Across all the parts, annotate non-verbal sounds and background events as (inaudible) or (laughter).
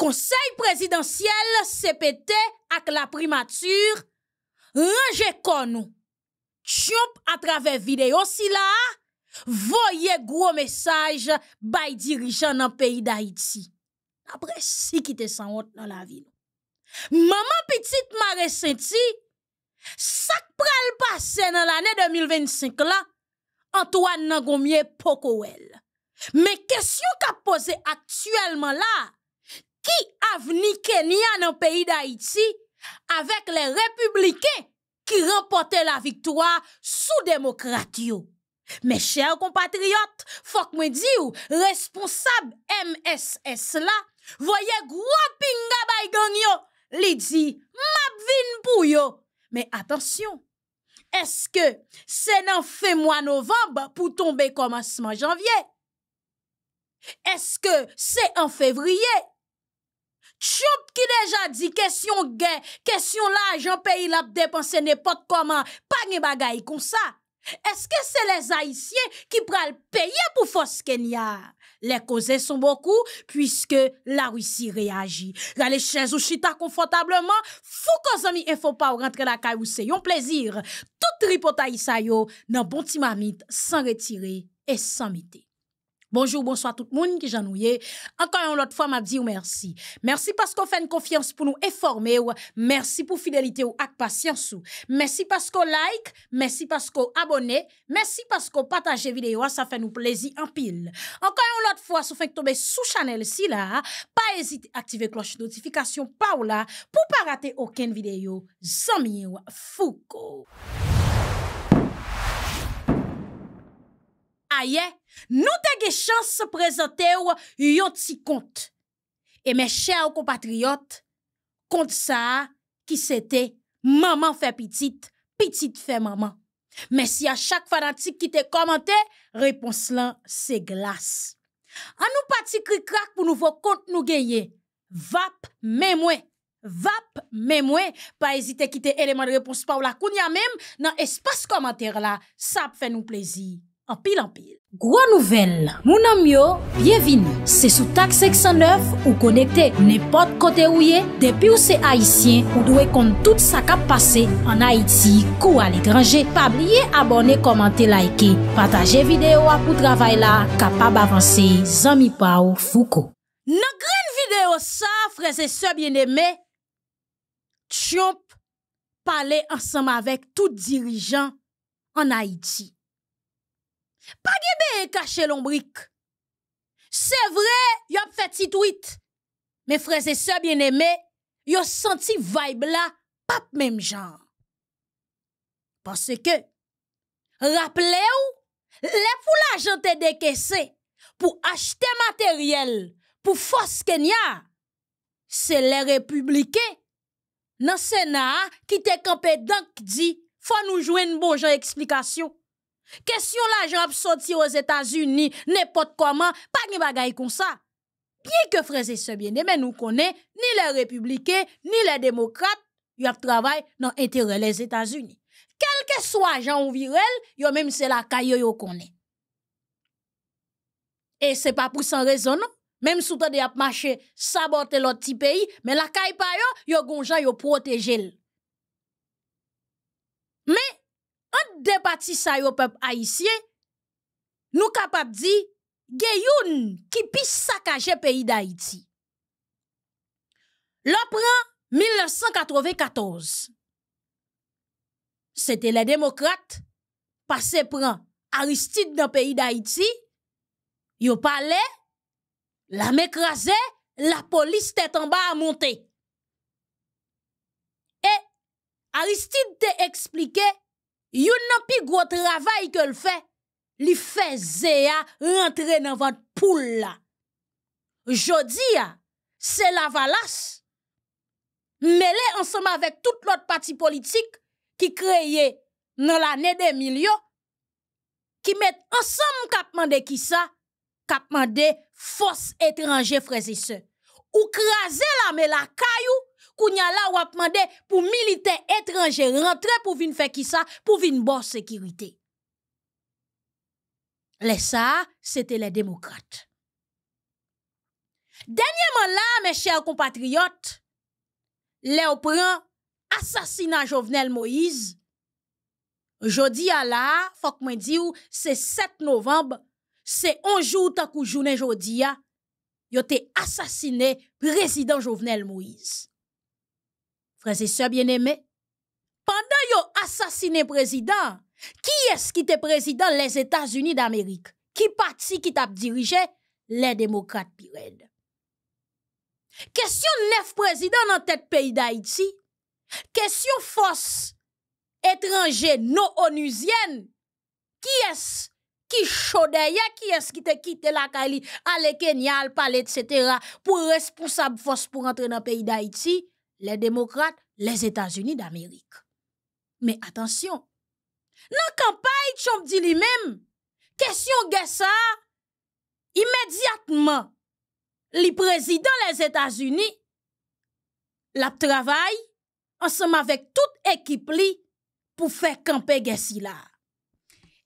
Conseil présidentiel CPT avec la primature, rangez Kono à à travers vidéo. si là voye gros message bay dirigeant dans le pays d'Haïti. Après, si qui te sans honte dans la ville. Maman petite ma ressenti, sak pral passé dans l'année 2025 là, Antoine Nangomier Pokowel. Mais question qu'a posée actuellement là, qui avenir Kenya dans le pays d'Haïti avec les républicains qui remportaient la victoire sous démocratie. Mes chers compatriotes, faut que me dise responsable MSS là, voyez pinga bay gagné. li dit m'a vinn pou Mais attention. Est-ce que c'est dans fin mois novembre pour tomber commencement janvier Est-ce que c'est en février Choup qui question question, question que question la, jan n'est la n'importe comment pas de bagaille comme ça. Est-ce que c'est les haïtiens qui pral payer pour force Kenya? Les causes sont beaucoup puisque la Russie réagit. les chaises ou chita confortablement, fou qu'on amis et faut pas rentrer la caille ou c'est un plaisir. Tout ça sa yo, nan bon timamite, sans retirer et sans miter. Bonjour, bonsoir tout le monde qui j'ennuie. Encore une autre fois, m'a dit merci. Merci parce qu'on fait une confiance pour nous informer. Merci pour fidélité ou avec patience. Merci parce qu'on like. Merci parce qu'on abonne. Merci parce qu'on partage vidéo. Ça fait nous plaisir en pile. Encore une autre fois, si vous faites tomber sous channel si là, pas hésiter à activer cloche de notification pour pour pas rater aucune vidéo. Zamiou Foucault. nous eu la chance présenter un petit compte. Et mes chers compatriotes, compte ça qui c'était maman fait petite, petite fait maman. Merci à chaque fanatique qui te commenté, réponse là c'est glace. En nous petit crac pour nouveau compte nous gagner. Vap mémoué. Vap mémoin, pas hésiter à quitter élément de réponse par la kounya même dans espace commentaire là, ça fait nous plaisir. Anpil, anpil. Gro nouvel, mounan myo, bienvini. Se sou tak 609 ou konekte nepot kote ouye, depi ou se Haitien ou dwe kont tout sa kap pase an Haiti kou al ekranje. Pabliye abone, komante, laike, pataje videyo apou travay la, kapab avanse, zami pa ou fouko. Nan kren videyo sa, freze se bieneme, me tchomp pale ansam avek tout dirijan an Haiti. Pas de caché l'ombrique. C'est vrai, a fait petit tweet. Mes frères et sœurs bien-aimés, ont senti vibe là, pas même genre. Parce que, rappelez-vous, les foules l'argent te décaissés pour acheter matériel pour force Kenya, c'est les républicains dans le Sénat qui te campé donc dit faut nous jouer une bonne explication. Question l'argent a sorti aux États-Unis, n'importe comment, pas de bagaille comme ça. Bien que frères et sœurs bien nous connaissons, ni les républicains, ni les démocrates, ils travaillé dans l'intérêt des États-Unis. Quel que soit Jean ou Virel, yo même c'est la caille yo Et c'est pas pour sans raison Même si de avez marché saboter l'autre petit pays, mais la caille pa yo, yo gonjan yo protéger. debati sa yo pep haïtien nou kapap di, geyoun ki pis saccager pays d'Haïti. d'Haïti. » Lopran 1994, c'était les démocrates. passé prend Aristide dans pays d'Haïti, yo pale, la écrasé, la police était en bas à monter. Et Aristide te a un plus gros travail que le fait, il fait zéa rentrer dans votre poule là. Jodi c'est la valasse. mêlé ensemble avec toute l'autre partie politique qui créait dans l'année des millions, qui met ensemble kap de qui ça, 4 mande force étrangère frères et Ou craser la mais la caillou kounya la pour mande pou pour étranger rentre pour vin venir une bonne sécurité. vin ça, c'était les démocrates. Dernièrement là, mes chers compatriotes, me chèr compatriote, Jovenel Moïse, jodi à la, que me di ou, c'est 7 un un 11 jou takou journée jodi a, été assassiné président Jovenel Moïse. Frase se bien eme, pandan yo asasine prezident, ki es ki te prezident les Etats-Unis d'Amerik? Ki pati ki te ap dirije? Le demokrate Pirel. Kesyon nef prezident nan tet peyi d'Haïti, kesyon fos etranje no-onusyen, ki es ki chodeye, ki es ki te kite la Kali, ale Kenya, al-Pal, etc., pou responsab fos pou rentre nan peyi d'Haïti, les démocrates, les États-Unis d'Amérique. Mais attention, nan campagne Trump dit lui-même, question gen ça, immédiatement, li président les états unis la travaille ensemble avec toute équipe pour pour faire camper Et si mes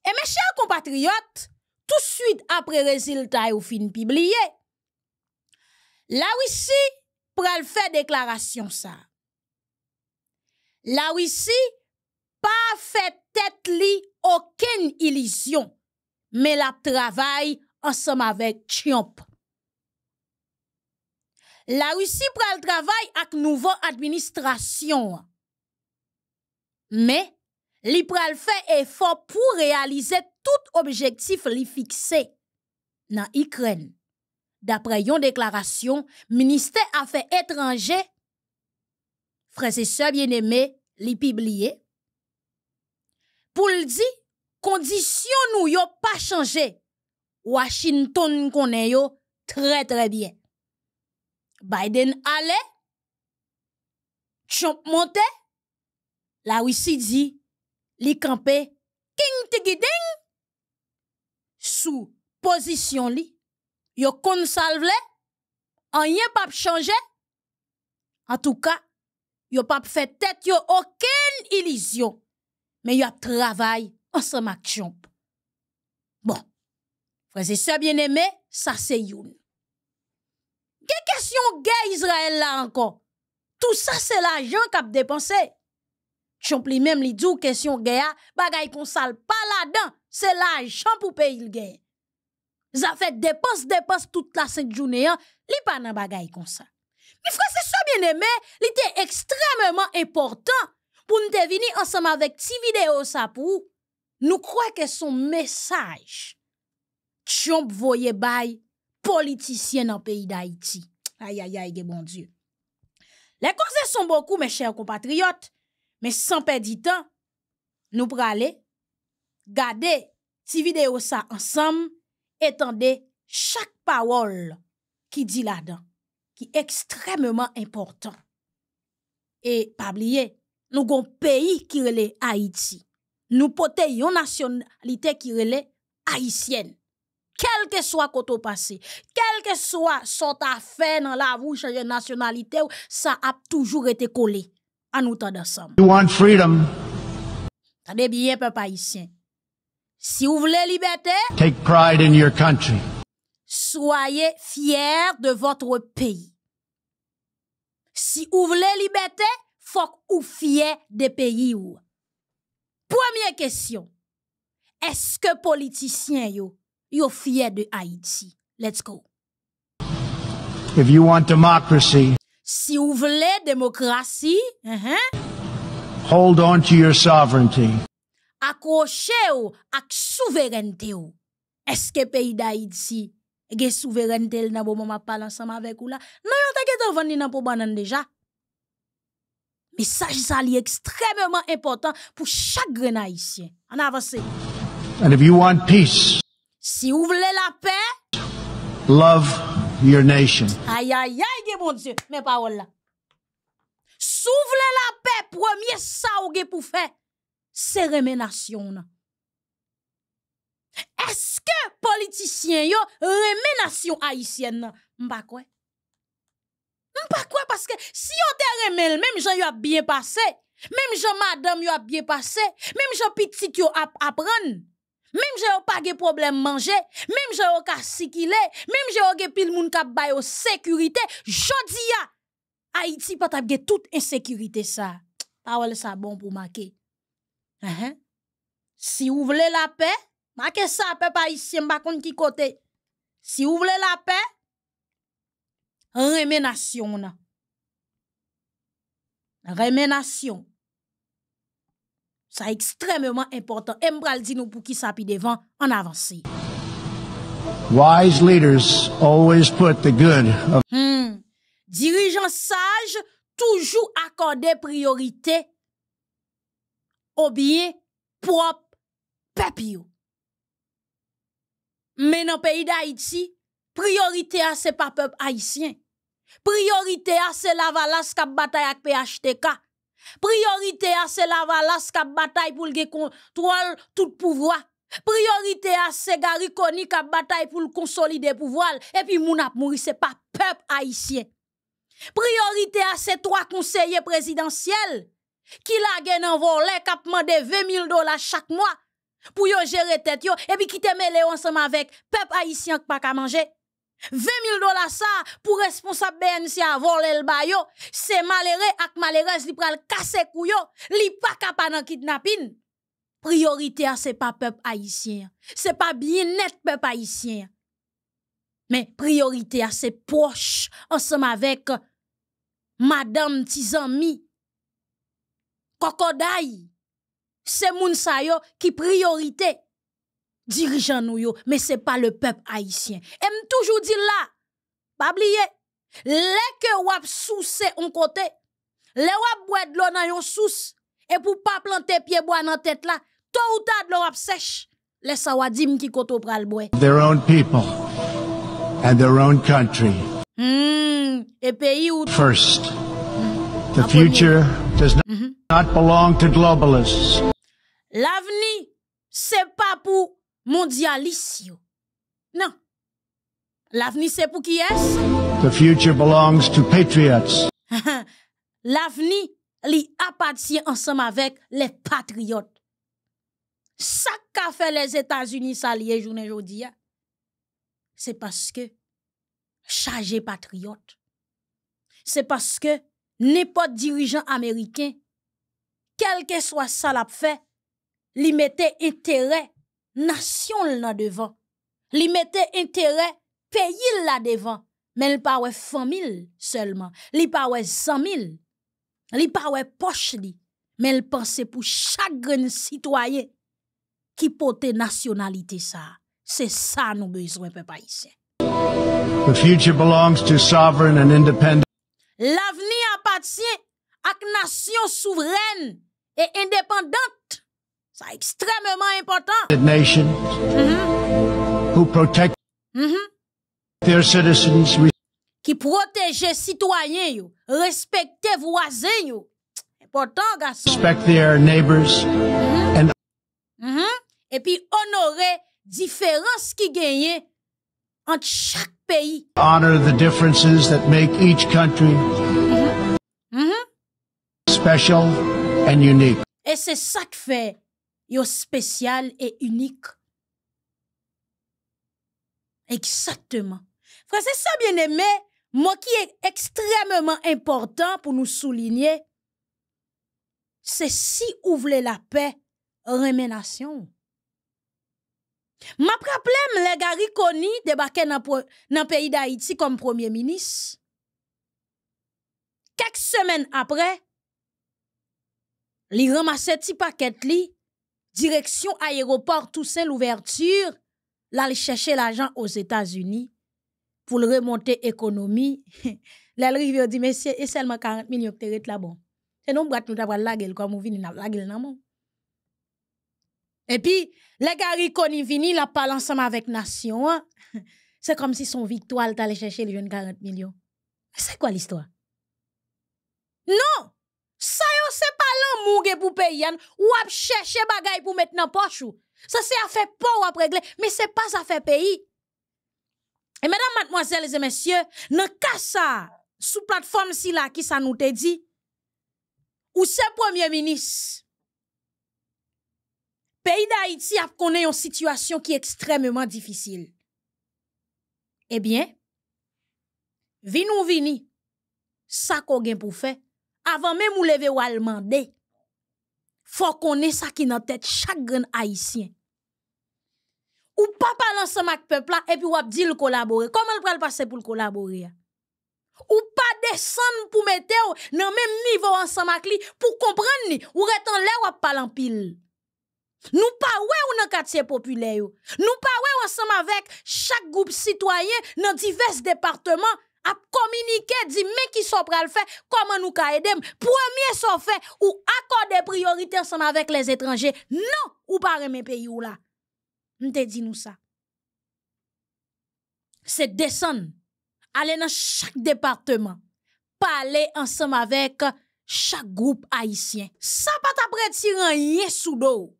mes tout tout tout suite après résultat résultats film fin publié, la wisi, faire déclaration ça. La Russie pas fait tête li aucune illusion, mais la travaille ensemble avec Trump. La Russie prend le travail avec nouveau administration. Mais, elle fait fait effort pour réaliser tout objectif li fixé dans l'Ukraine. D'après yon déclaration ministère frères étrangères, sœurs bien bien li pibliye, pour dire que les pas yo pas changé. Washington connaît yo très très bien Biden allait Trump monte, la wisi dit li camper king sous position li, yo kon salve, an yon pas changé. en tout cas, yo pas fait tête yo aucune illusion, mais yo travail ensemble avec Chomp. Bon, frères et sœurs bien aimé, ça c'est youn. Quelle question gay Israël là encore? Tout ça c'est l'argent qu'a dépensé. Chomp même li dit question gay, bagay kon sal pas là-dedans, c'est l'argent pour payer le guerre ça fait dépense, dépense toute la sainte journée, li pas nan bagaille comme ça. Mais frère, c'est ça bien aimé, li était extrêmement important pour nous venir ensemble avec ti vidéo ça pour nous croire que son message Chomp voye bay politicien dans pays d'Haïti. Aïe aïe aïe, bon Dieu. Les causes sont beaucoup, mes chers compatriotes, mais sans perdre du temps, nous aller garder ti vidéo ça ensemble étendez chaque parole qui dit là-dedans, qui est extrêmement important. Et pas oublier, nous avons un pays qui relève Haïti. Nous portons une nationalité qui relève haïtienne. Quel que soit côté passé, quel que soit sort affaire dans la vous changer nationalité, ça a toujours été collé à nous ensemble. You want freedom. bien, peuple haïtien. Si ou vle libetè, take pride in your country. Soye fiyèr de votre peyi. Si ou vle libetè, fok ou fiyè de peyi ou. Poemye kesyon, eske politisyen yo, yo fiyè de Haiti. Let's go. If you want democracy, si ou vle demokrasi, uh-huh. hold on to your sovereignty. accroché ou ak souveraineté ou. est que que pays d'Haïti souverènte souveraineté nan bo mou pa ensemble avec vek ou la? Non, yon ta ge te vandi nan pou banan deja. Message sa li extrêmement important pour chaque haïtien. haïtien. En And if you want peace, si vous voulez la paix, love your nation. Aïe, aïe, aïe, mon dieu, mes paroles. là. Souvenez vous vle la paix. premier sa ou pour pou c'est nation. Est-ce que politicien yo remé nation haïtienne m'pa quoi? M'pa quoi parce que si on te remé même gens yo a bien passé, même gens madame a bien passé, même gens petit yo a apprendre. Même j'ai pas de problème manger, même j'ai pas de cas même j'ai pas de pile sécurité, je dis Haïti pas de toute insécurité ça. Parole ça bon pour marquer. Hein? Si vous voulez la paix, ça, contre, qui Si vous voulez la paix, remé nation. Remé nation. Ça extrêmement important. Et dit nous pour qui ça devant en avance. Wise leaders always hmm. Dirigeants sages toujours accorder priorité ou bien propre Mais dans le pays d'Haïti, priorité à ce pas peuple haïtien. Priorité à ce lavalas qui bataille avec PHTK. Priorité à ce lavalas qui bataille pour le tout pouvoir. Priorité à ce Gariconi qui bataille pour le consolider pouvoir. Et puis, mon ap mouri, ce pas peuple haïtien. Priorité à ces trois conseillers présidentiels qui la gen en volé, kap mande 20 000 dollars chaque mois, pour yon gérer tête yo, et puis qui te mêle ensemble avec peuple haïtien qui pas ka manger. 20 000 dollars ça, pour responsable BNC a voler le bayo, c'est malheureux ak malheureux, li pral kasse kou yo, li pa kapa nan kidnapping. Priorité c'est pas peuple haïtien, c'est pas bien net peuple haïtien. Mais priorité c'est proche ensemble avec Madame Tizami, Kokoday, c'est yo qui priorité dirigeant nous yo, mais c'est pas le peuple haïtien. Et me toujours dit là, pas oublier, les que wap souce on côté, les wap boit de l'eau dans yon sous, et pour pas planter pied bois dans tête là, tôt ou tard de l'eau wap sèche, les sawadim qui koto pral bois. Their own people and their own country. Hmm, et pays ou. First. The future does mm-hmm. not, belong to globalists. L'avenir, c'est pas pour mondialistes. Non. L'avenir, c'est pour qui est-ce? The future belongs to patriots. (laughs) L'avenir, il appartient ensemble avec les patriotes. Ça qu'a fait les États-Unis s'allier journée aujourd'hui, hein. c'est parce que chargé patriote. C'est parce que n'importe dirigeant américain, quel que soit ça l'a fait, il mettait intérêt nation là devant. Il mettait intérêt pays là devant, mais il pas de famille seulement, li pas ouais 100 000. Li pas ouais poche mais il pensait pour chaque citoyen qui porte nationalité ça. C'est ça nous besoin peuple haïtien. The future belongs to sovereign and independent L'avenir appartient à une nation souveraine et indépendante. C'est extrêmement important. nations mm-hmm. mm-hmm. Qui protège citoyens, yo. les voisins. Important, garçon. Mm-hmm. Et puis honorer différence qui gagnent entre chaque pays. Honor the differences that make each country mm-hmm. Mm-hmm. special and unique. Et c'est ça qui fait yo spécial et unique. Exactement. Frère, c'est ça bien aimé, moi qui est extrêmement important pour nous souligner, c'est si ouvrez la paix, reménation. Ma problème, les gars Koni débarqué dans le pays d'Haïti comme premier ministre. Quelques semaines après, il ramassait petit paquet li, direction aéroport Toussaint l'ouverture, là il chercher l'argent aux États-Unis pour le remonter économie. (laughs) là il ont dit messieurs, et seulement 40 millions terres là » C'est non de nous t'a la gueule comme on vini la gueule le et puis, les qui vini la parle ensemble avec Nation. Hein. C'est comme si son victoire allait chercher les jeunes 40 millions. C'est quoi l'histoire? Non! Ça yo, c'est pas l'amour pour payer. Hein. Ou à chercher bagay pour mettre dans poche. Ça, c'est à faire pour ou régler. Mais c'est pas ça faire pays. Et mesdames, mademoiselles et messieurs, dans cas ça, sous plateforme si là, qui ça nous dit? Ou c'est premier ministre? pays d'Haïti a connu une situation qui est extrêmement difficile. Eh bien, venez ou vini, ça qu'on gagne pour faire, avant même ou lever ou demander, faut qu'on ça qui dans tête chaque grand haïtien. Ou pas parler ensemble avec peuple et puis ou dit le collaborer. Comment le le passer pour le collaborer? Ou pas descendre pour mettre dans même niveau ensemble avec lui pour comprendre ni ou retourner là ou pas en pile. Nous pas ouais ou dans quartier populaire. Nous pas ensemble avec chaque groupe citoyen dans divers départements à communiquer dit mais qui sont prêts le faire comment nous ca aider premier sont fait ou accorder priorité ensemble avec les étrangers non ou pas mes pays ou là on dit nous ça c'est descendre aller dans chaque département parler ensemble avec chaque groupe haïtien ça pas t'apprêter rien sous non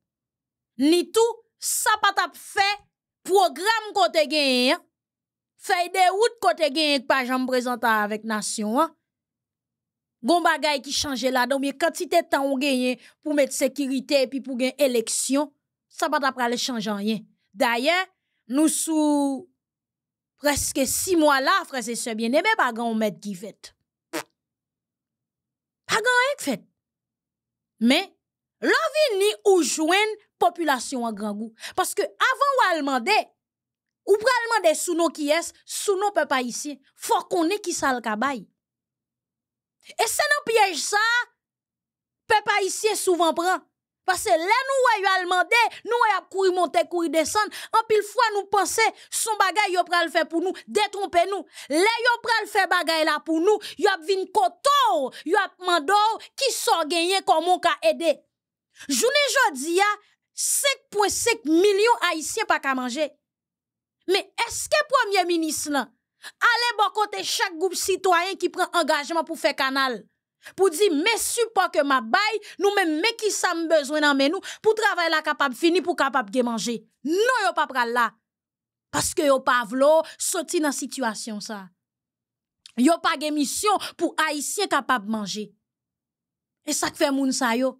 ni tout ça pas tap fait programme côté gagné fait de route côté gagné pas j'en présenté avec nation hein? Gon qui change là donc quantité de temps on gagne pour mettre sécurité et puis pour gagner élection ça pas tap le changer rien d'ailleurs nous sous presque six mois là frères et sœurs bien-aimés pas grand mettre qui fait pas grand fait mais L'envie ni ou jouen population en grand goût. Parce que avant ou demander, ou pral demander sous nos qui est, sous nos peuple haïtien, faut qu'on ait qui ça le Et c'est un piège ça, peuple haïtien souvent prend. Parce que là, nous a demandé nous a courir monter, courir descendre. En pile fois, nous pensons, son bagay yo pral fait pour nous, détrompez nous. Là, yo pral fait bagay là pour nous, a vu vin koto, il a mando, qui sort gagner comment on ka aider. Journée jodi 5.5 millions haïtiens pas qu'à manger. Mais est-ce que premier ministre là allez bon côté chaque groupe citoyen qui prend engagement pour faire canal pour dire mes pas que ma baille nous même mais qui sommes besoin dans nous pour travailler là capable fini pour capable manger. Non, yo pas pral là. Parce que yo pas vlo sorti dans situation ça. Yo pas mission pour capables capable manger. Et ça que fait moun sa yo.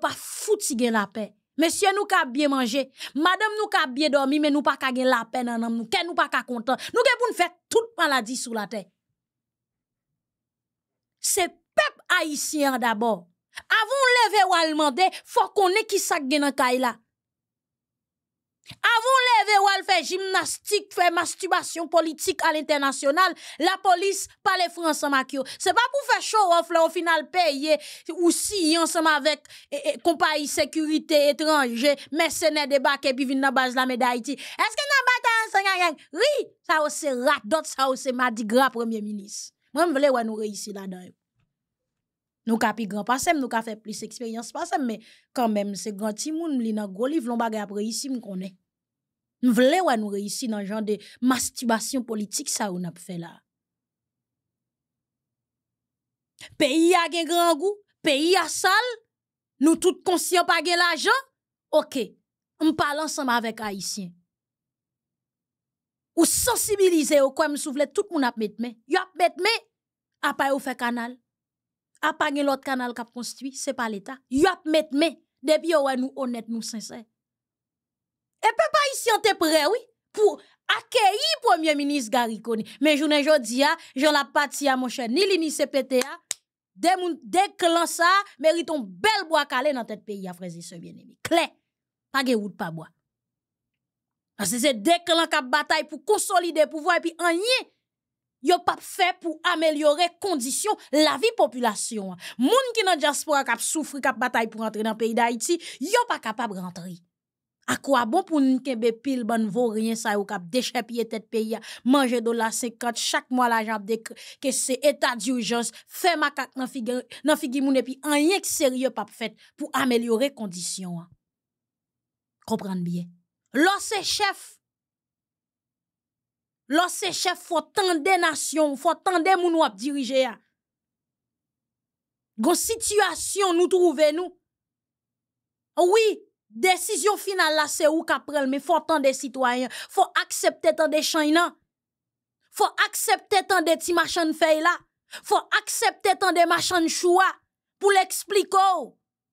pas fouti la paix. Monsieur nous avons bien mangé, madame nous avons bien dormi, mais nous pas ka la peine nous, n'avons nous pas ka content. Nous avons nous faire toute maladie sur la terre. C'est peuple haïtien d'abord. Avant de lever ou il faut qu'on ait qui gagné dans là. Avant lever ou fait gymnastique, faire masturbation politique à l'international, la police parle français C'est pas pour faire show off là au final payer ou si ensemble avec eh, eh, compagnie sécurité étranger, mercenaires débarquer puis venir dans base la médaille. Est-ce que n'a un ça Oui, ça c'est rat d'autre ça c'est mardi gras premier ministre. Moi je voulais que nous réussir là-dedans. Nous ka pi grand passem, nous ka fait plus expérience passem, mais quand même, c'est grand moun li nan gros livre, l'on bagay après ici, nous M'vle ouais nous réussir dans genre de masturbation politique, ça on a fait là. Pays a gen grand goût, pays a sale, nous tout conscients pas gen l'argent. OK. On parle ensemble avec haïtiens. Ou sensibiliser au quoi me souvle tout moun ap mettre main. Yo ap mettre main a pas ou fait canal a pas l'autre canal qui a construit, c'est pas l'État. Yop ap met me, depuis yon nous honnête, nous sincères Et peut pas ici en te prêt, oui, pour accueillir Premier ministre Kony Mais je ne dis j'en la pati à mon cher, ni l'ini ni sepete a, de moun, de clan sa, meriton bel bois calé dans tête pays, a frère bien aimé. clair pas gen ou de pas bois. Parce que c'est des clans qui bataille pour consolider le pouvoir et puis en yo pas fait pour améliorer condition la vie population. Moun qui nan diaspora kap souffri kap bataille pour entrer dans pays d'Haïti, yo pas capable rentrer. À quoi bon pour nous kebe pile bon rien ça yo kap déchet pied tête pays manger la 50 chaque mois l'argent de que c'est état d'urgence fait makak nan figure nan figure moun et puis rien que sérieux pas fait pour améliorer condition. Comprendre bien. Lorsque chef Lò se chef fò tan de nasyon, fò tan de moun wap dirije ya. Gon sityasyon nou trouve nou. Ouwi, desisyon final la se ou kaprel, me fò tan de sitwayan. Fò aksepte tan de chay nan. Fò aksepte tan de ti machan fey la. Fò aksepte tan de machan choua pou l'ekspliko.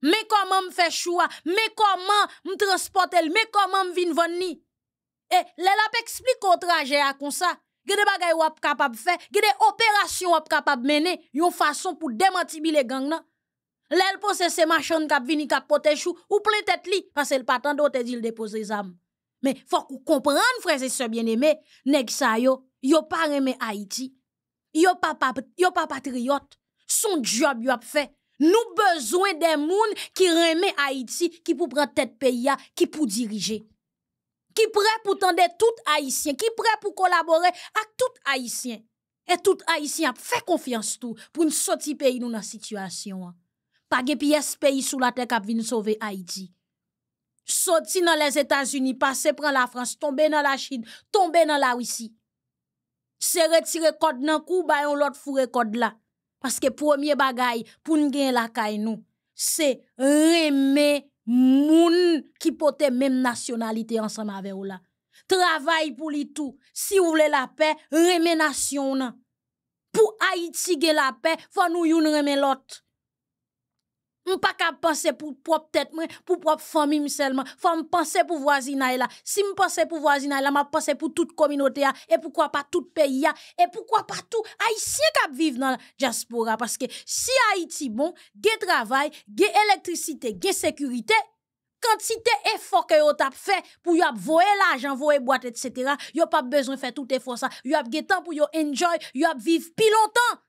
Mè koman m fè choua, mè koman m transportel, mè koman m vinvon ni. Et eh, le explique au trajet à comme ça. de bagay ou ap kapab fè, capable opération ou ap y a yon façon pour démentir les gangs nan. L'el possède se machon kap vini kap pote chou, ou plein tête li, parce que patan d'ote dit le dépose armes. Mais faut qu'on comprenne, frère et sœurs bien aimé nek sa yo, yo pa remè Haïti. Yo pa, pas patriote. Son job yo ap fait. Nous besoin des moun qui remè Haïti, qui pou prendre tête pays, qui pou diriger qui prêt pour tendre tout haïtien, qui prêt pour collaborer avec tout haïtien. Et tout haïtien fait confiance tout pour nous sortir pays nous dans situation. Pas de pièce pays sous la terre qui vient sauver Haïti. Sortir dans les États-Unis, passer prend la France, tomber dans la Chine, tomber dans la Russie. Se retirer code nan kou, on l'autre fourre code là. Parce que premier bagaille pour nous gagner la caille c'est remettre moun qui pote même nationalité ensemble avec ou là. Travail pour lui tout. Si vous voulez la paix, remé nation. Pour Haïti la paix, faut nous yon remet l'autre pas pa ka pour pou prop tèt pour pou prop fami m selman. Fwa m pour pou voisina la. Si me penser pour voisina là ma panse pour tout communauté. Et pourquoi pourquoi pas tout pays. a et pourquoi pas tout qui kap dans la diaspora. Parce que si Haïti bon, travail travay, ge elektrisite, ge sécurité quantité effort que yo tap fait pour yo voyer l'argent voyer boîte etc. yo pas besoin de faire tout effort ça yo a gen temps pour yo enjoy yo as vivre plus longtemps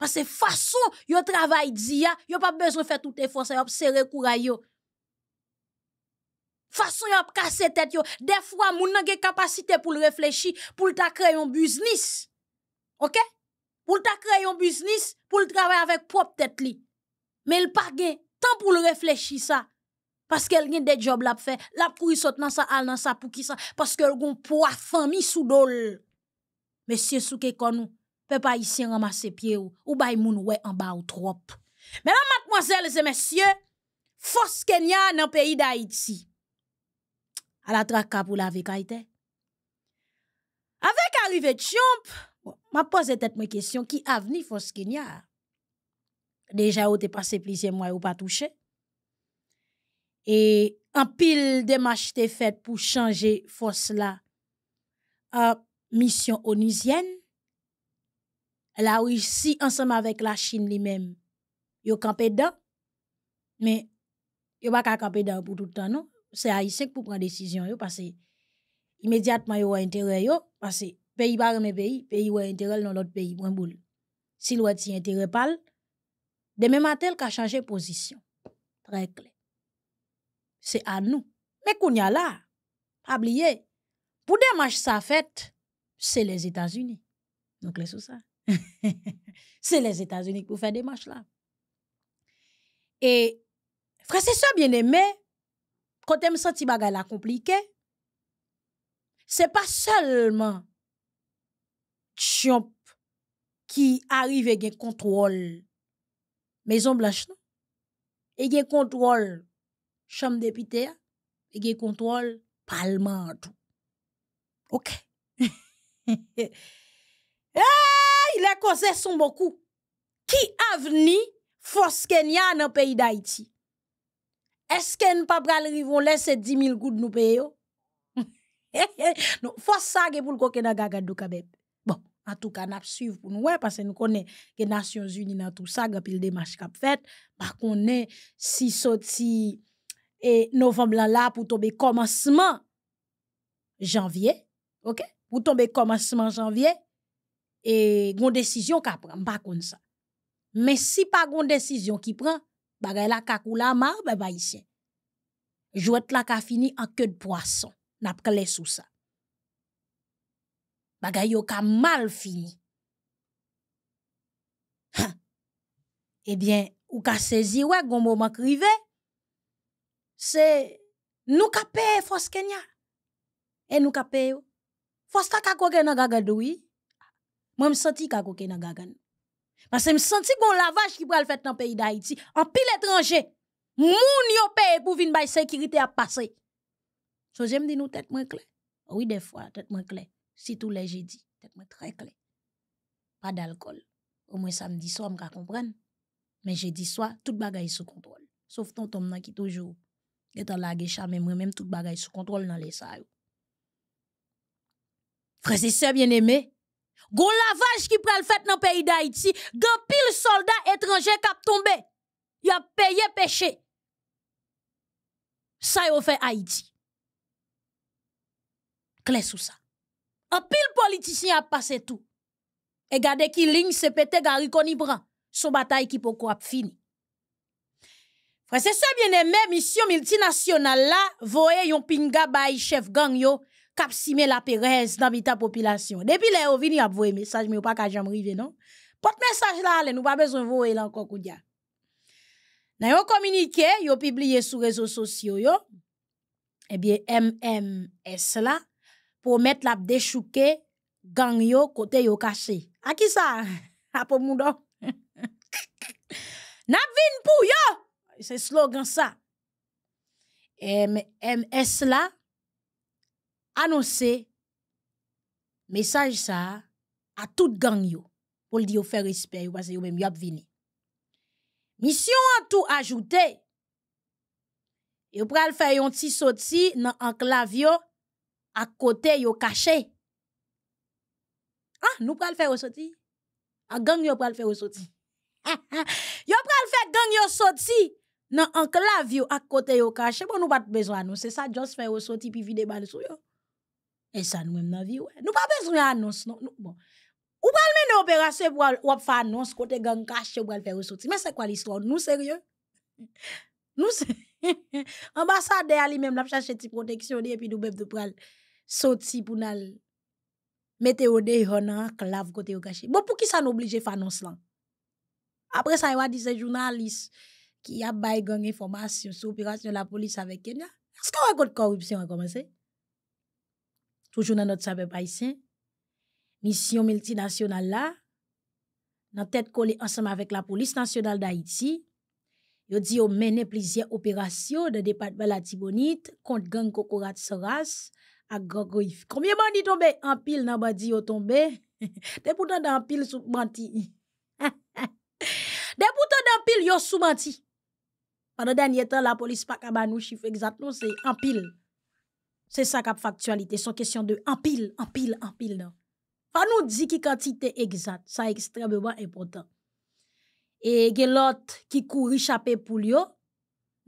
Pase fason yo travay diya, yo pa bezon fè tout e fwansa yo ap sè re kou ray yo. Fason yo ap kase tèt yo, defwa moun nan gen kapasite pou l reflechi, pou l ta kre yon buznis. Ok? Pou l ta kre yon buznis, pou l travay avèk pou ap tèt li. Men l pa gen, tan pou l reflechi sa, paske l gen de job lap fè, lap kou risot nan sa al nan sa pou ki sa, paske l gon pou afan mi sou dol. Mesye sou ke konou, Pe ici ramasse pied ou, ou bay moun wè en bas ou trop. Mesdames, Mademoiselles et Messieurs, Force Kenya nan pays d'Haïti. Elle A la traka pour la Avec Avec Avec arrivé de ma pose tête question, qui ki avni Force Kenya. Déjà ou te passé plusieurs mois ou pas touché. Et pile pile de te fait pour changer force la à euh, Mission onusienne la Russie ensemble avec la Chine lui-même, yo campé dedans, mais yo pas campé dedans pour tout le temps, non? C'est Haïtien pour prendre décision, yo, parce que immédiatement yo a intérêt, yo, parce que pays par un pays, pays a intérêt dans l'autre pays, point boule. Si ti intérêt pas, demain matin, il a changé position. Très clair. C'est à nous. Mais qu'on y a là, pas oublier, pour démarche sa fête, c'est les États-Unis. Donc, c'est ça. (laughs) c'est les États-Unis pour faire des marches là. Et, frère, c'est ça bien aimé, quand tu me sens bagay la compliqué, c'est pas seulement Trump qui arrive et contrôle Maison Blanche, non? Et qui contrôle Chambre députée, et qui contrôle Parlement, tout. OK? (laughs) il les causé sont beaucoup. Qui a venu force Kenya dans le pays d'Haïti? Est-ce peut pas pral rivon laisser 10 000 gouttes nous payer? (laughs) non, force ça pour le coquin dans du kabeb. Bon, en tout cas, nous suivre pour nous parce que nous connaissons que Nations Unies dans tout ça, grand le démarche qu'a fait, par contre, si sorti et eh, novembre là pour tomber commencement janvier, OK? Pour tomber commencement janvier, E goun desisyon ka pran, ba kon sa. Men si pa goun desisyon ki pran, bagay la kakou la mar, be ba yisyen. Jouet la ka fini an ke de poason, nap kle sou sa. Bagay yo ka mal fini. Ha, e eh bien, ou ka seziwe goun mouman krive, se nou ka pe fos kenya. E nou ka pe yo, fos ta kakou gena gagadoui, Moi, je me sens kako dans gagan. Parce que je me sens qu'on lavage qui pourrait le faire dans le pays d'Haïti. En pile étranger, moun yo paye pour venir la sécurité à passer. So, j'aime dire nous tête moins clair. Oui, des fois, tête moins clair. Si tout les j'ai dit, tête très clair. Pas d'alcool. Au moins samedi soir, je comprendre. Mais jeudi soir, tout bagay sous contrôle. Sauf ton homme qui toujours est en lague mais moi-même, tout bagay sous contrôle dans les salles. Frères et sœurs bien-aimés, Gon lavage qui pral fait dans le pays d'Haïti, gon pile soldats étrangers cap tombé. Ils a payé péché. Ça fait Haïti. Claire sous ça. Un pile politicien a passé tout. Et gade qui ligne se pété gari koni Son bataille qui pourquoi a fini. Frère, c'est ça bien aimé, mission multinationale là, voye yon pinga bay chef gang yo, Capsimer la pérez dans la population. Depuis là, vous y à vous message, mais vous pas qu'à jamais arrivé non? porte message là, nous pas besoin de vous et encore Dans yon communiqué, yon publié sur les réseaux sociaux, eh bien, MMS là, pour mettre la déchouquée gang yo côté yo caché. à qui ça? (laughs) À pour moudon? le (laughs) pour yo C'est slogan ça. MMS là, annoncer message ça à toute gang yo pour le dire faire respect parce que même y a vini. Mission à tout ajouté. Yo le faire yon petit sorti dans enclave yo à côté yo caché. Ah, nous le faire sorti. A gang yo le faire sorti. (laughs) yo pral faire gang yo sorti dans enclave yo à côté yo caché. Bon nous pas besoin nous, c'est ça juste faire sorti puis vider balle sur yo. Et ça nous même dans vie ouais. Nous pas besoin annonce non. bon. Ou pas mener opération pour ou faire annonce côté gang caché pour faire ressortir. Mais c'est quoi l'histoire nous sérieux Nous (laughs) L'ambassade, ali même l'a chercher petite protection et puis nous même de pral sortir pour mettre au dehors un clave côté caché. Bon pour qui ça nous obligé faire annonce là Après ça il y a des journalistes qui a bail gang information sur l'opération de la police avec Kenya. Est-ce qu'on a la corruption à commencer toujours dans notre saveur haïtien. Mission multinationale là, dans tête collée ensemble avec la police nationale d'Haïti, yo dit mené plusieurs opérations dans département de la Tibonite contre gang Kokorat Saras à Gogoif. Combien bandits tombé en pile dans bandi yo tombé? Des boutons d'en pile sont menti. Des boutons d'en pile yo menti. Pendant dernier temps la police pas ka nous chiffre exactement c'est en pile. Se non. sa kap faktualite, bon, son kesyon de anpil, anpil, anpil nan. Pan nou di ki kantite egzat, sa ekstrem beman impotant. E gelot ki kou richape pou liyo,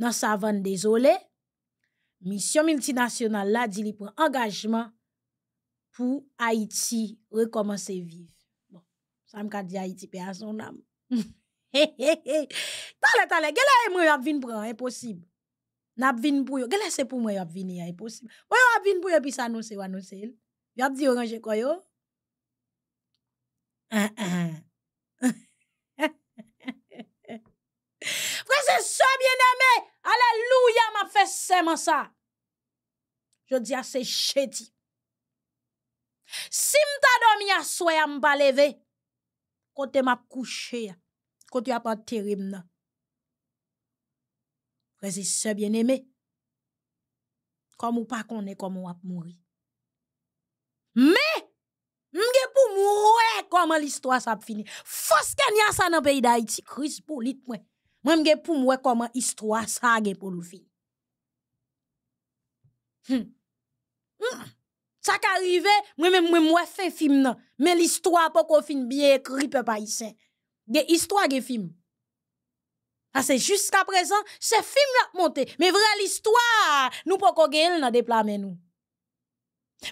nan sa van dezole, misyon multinasyonal la di li pran angajman (laughs) pou Haiti rekomansi viv. Bon, sa m ka di Haiti pe a son nam. Tale, tale, gela emre yo ap vin pran, eposib. N e ap vin pou yo. Gè lè se pou mwen ap vin ya, e posib. Mwen ap vin pou yo, pis anonsè, anonsè. Mwen ap di oranje kwa yo. An, ah, an. Ah. (laughs) Fwè se sobyen amè, aleluya, ma fè seman sa. Jò di a se cheti. Sim ta do mi a soya mba leve. Kote m ap kouche ya. Kote y ap ap terim nan. Frère et bien-aimé, comme ou pas est comment ou ap mourir. Mais m'gè pour mourir comment l'histoire ça fini. Fausse a ça dans pays d'Haïti, crise politique moi. Moi pou pour mourir comment histoire ça a gagné fini. Hum. Hum. Ça k'arrive moi même moi fais fait film nan, mais l'histoire pas qu'on fin bien écrit peuple haïtien. Des histoires des films. Ase, jiska prezant, se fim la monte. Me vre l'histoire, nou po kogue el na deplame nou.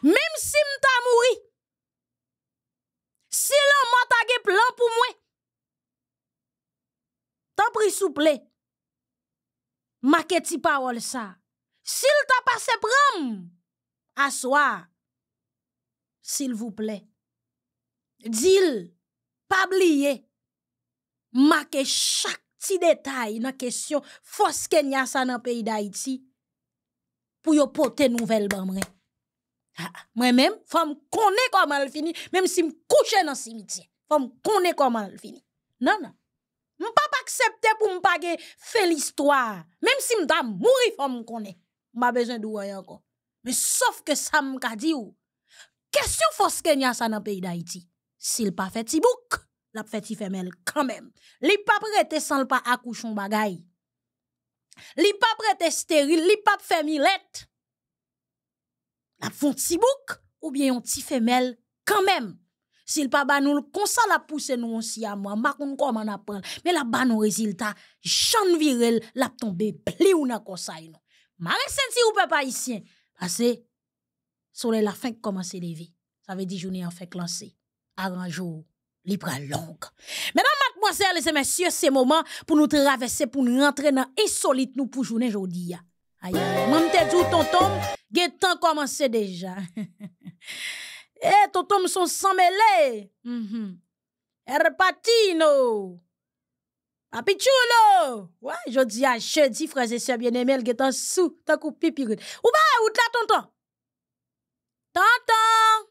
Mem si m ta mouri, si l an matage plan pou mwen, tan prisou ple, make ti parol sa. Si l ta pase pram, aswa, s'il vou ple. Dil, pabliye, make chak. Ti detay nan kesyon foske nya sa nan peyi da iti pou yo pote nouvel ban mwen. Mwen men, fòm kone kwa mal fini, menm si m kouche nan simitie, fòm kone kwa mal fini. Nan nan, m pa pa aksepte pou m pa ge fe l'histoire, menm si m ta m mouri fòm kone. M pa bezen douwa yanko, me sof ke sa m ka di ou, kesyon foske nya sa nan peyi da iti, sil pa fe tibouk. la ti femelle quand même. Li pa prete sans le pas accouchon bagay. Li pa prete stérile, li pa fait milette. La font ti bouc ou bien un ti femelle quand même. S'il pas ba nous le la pousser nou aussi à moi, ma kon comment on apprend. Mais la ba nou résultat, chan Virel l'a tombe pli ou na conseil non. Ma ressenti ou peuple haïtien parce que soleil la fin commencer lever. Ça veut dire journée en fait lancer. Arrange li pral long. Mesdames, mademoiselles et messieurs, c'est moment pour nous traverser, pour nous rentrer dans l'insolite nous pour journée aujourd'hui. Aïe, même te dit oh, tonton, le temps commencé déjà. (laughs) eh, tonton sont sans mêlé. Mm Erpatino. Apichulo. Ouais, jodi à jeudi, frères et sœurs bien-aimés, le temps sous, tant coup pipi. Ou ba, ou la tonton? Tonton!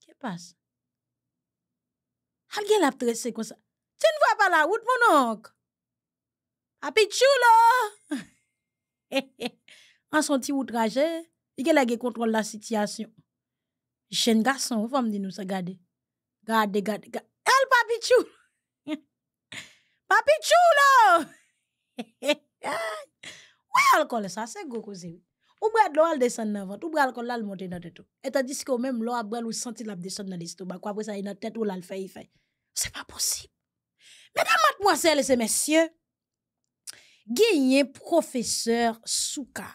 Qu'est-ce qui passe? Quelqu'un l'a tressé comme ça. Tu ne vois pas la route, mon oncle. Apichoulo! en son petit outrage, il a contrôlé e la situation. Jeune garçon, vous me dire nous ça, regardez. Regardez, regardez. Elle, El papichou! là! Oui, alcool, ça, c'est go, cousin. Ou bien l'eau, elle descend dans le ventre. Ou bien l'alcool, elle monte dans le tête. Et tandis que même l'eau, elle descend dans l'estomac. Quoi, après ça, il est dans la tête où elle fait, il fait. C'est pas possible. Mesdames, mademoiselles et messieurs, gagnez professeur Souka.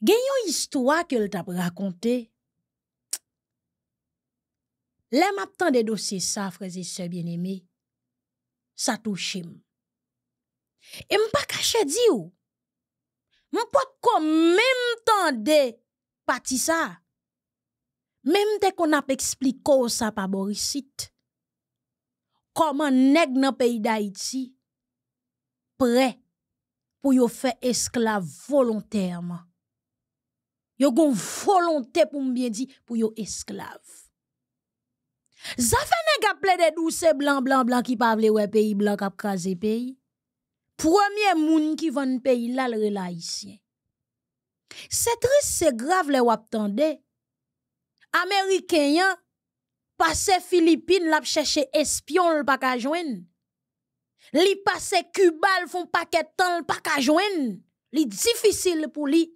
Genyon histoire que l'on t'a raconté, m'a des des dossiers ça frères et sœurs bien aimés Ça touche et m'pas Je pa kache di ou. M pot même Je de même te qu'on a expliqué sa pa borisit comment nèg dans le pays d'Haïti prêt pour yo faire esclave volontairement. Yo gon volonté pour bien dire pour yo esclave. Ça fait nèg de douce blanc blanc blanc qui pa vle pays pays blanc ap des pays. Premier moun qui vend pays là le haïtien. C'est triste, c'est grave les wap tande Américain, passé Philippines, l'a cherché espion, le pas Li passé Cuba, le font paquet temps, le pas Li difficile pour lui.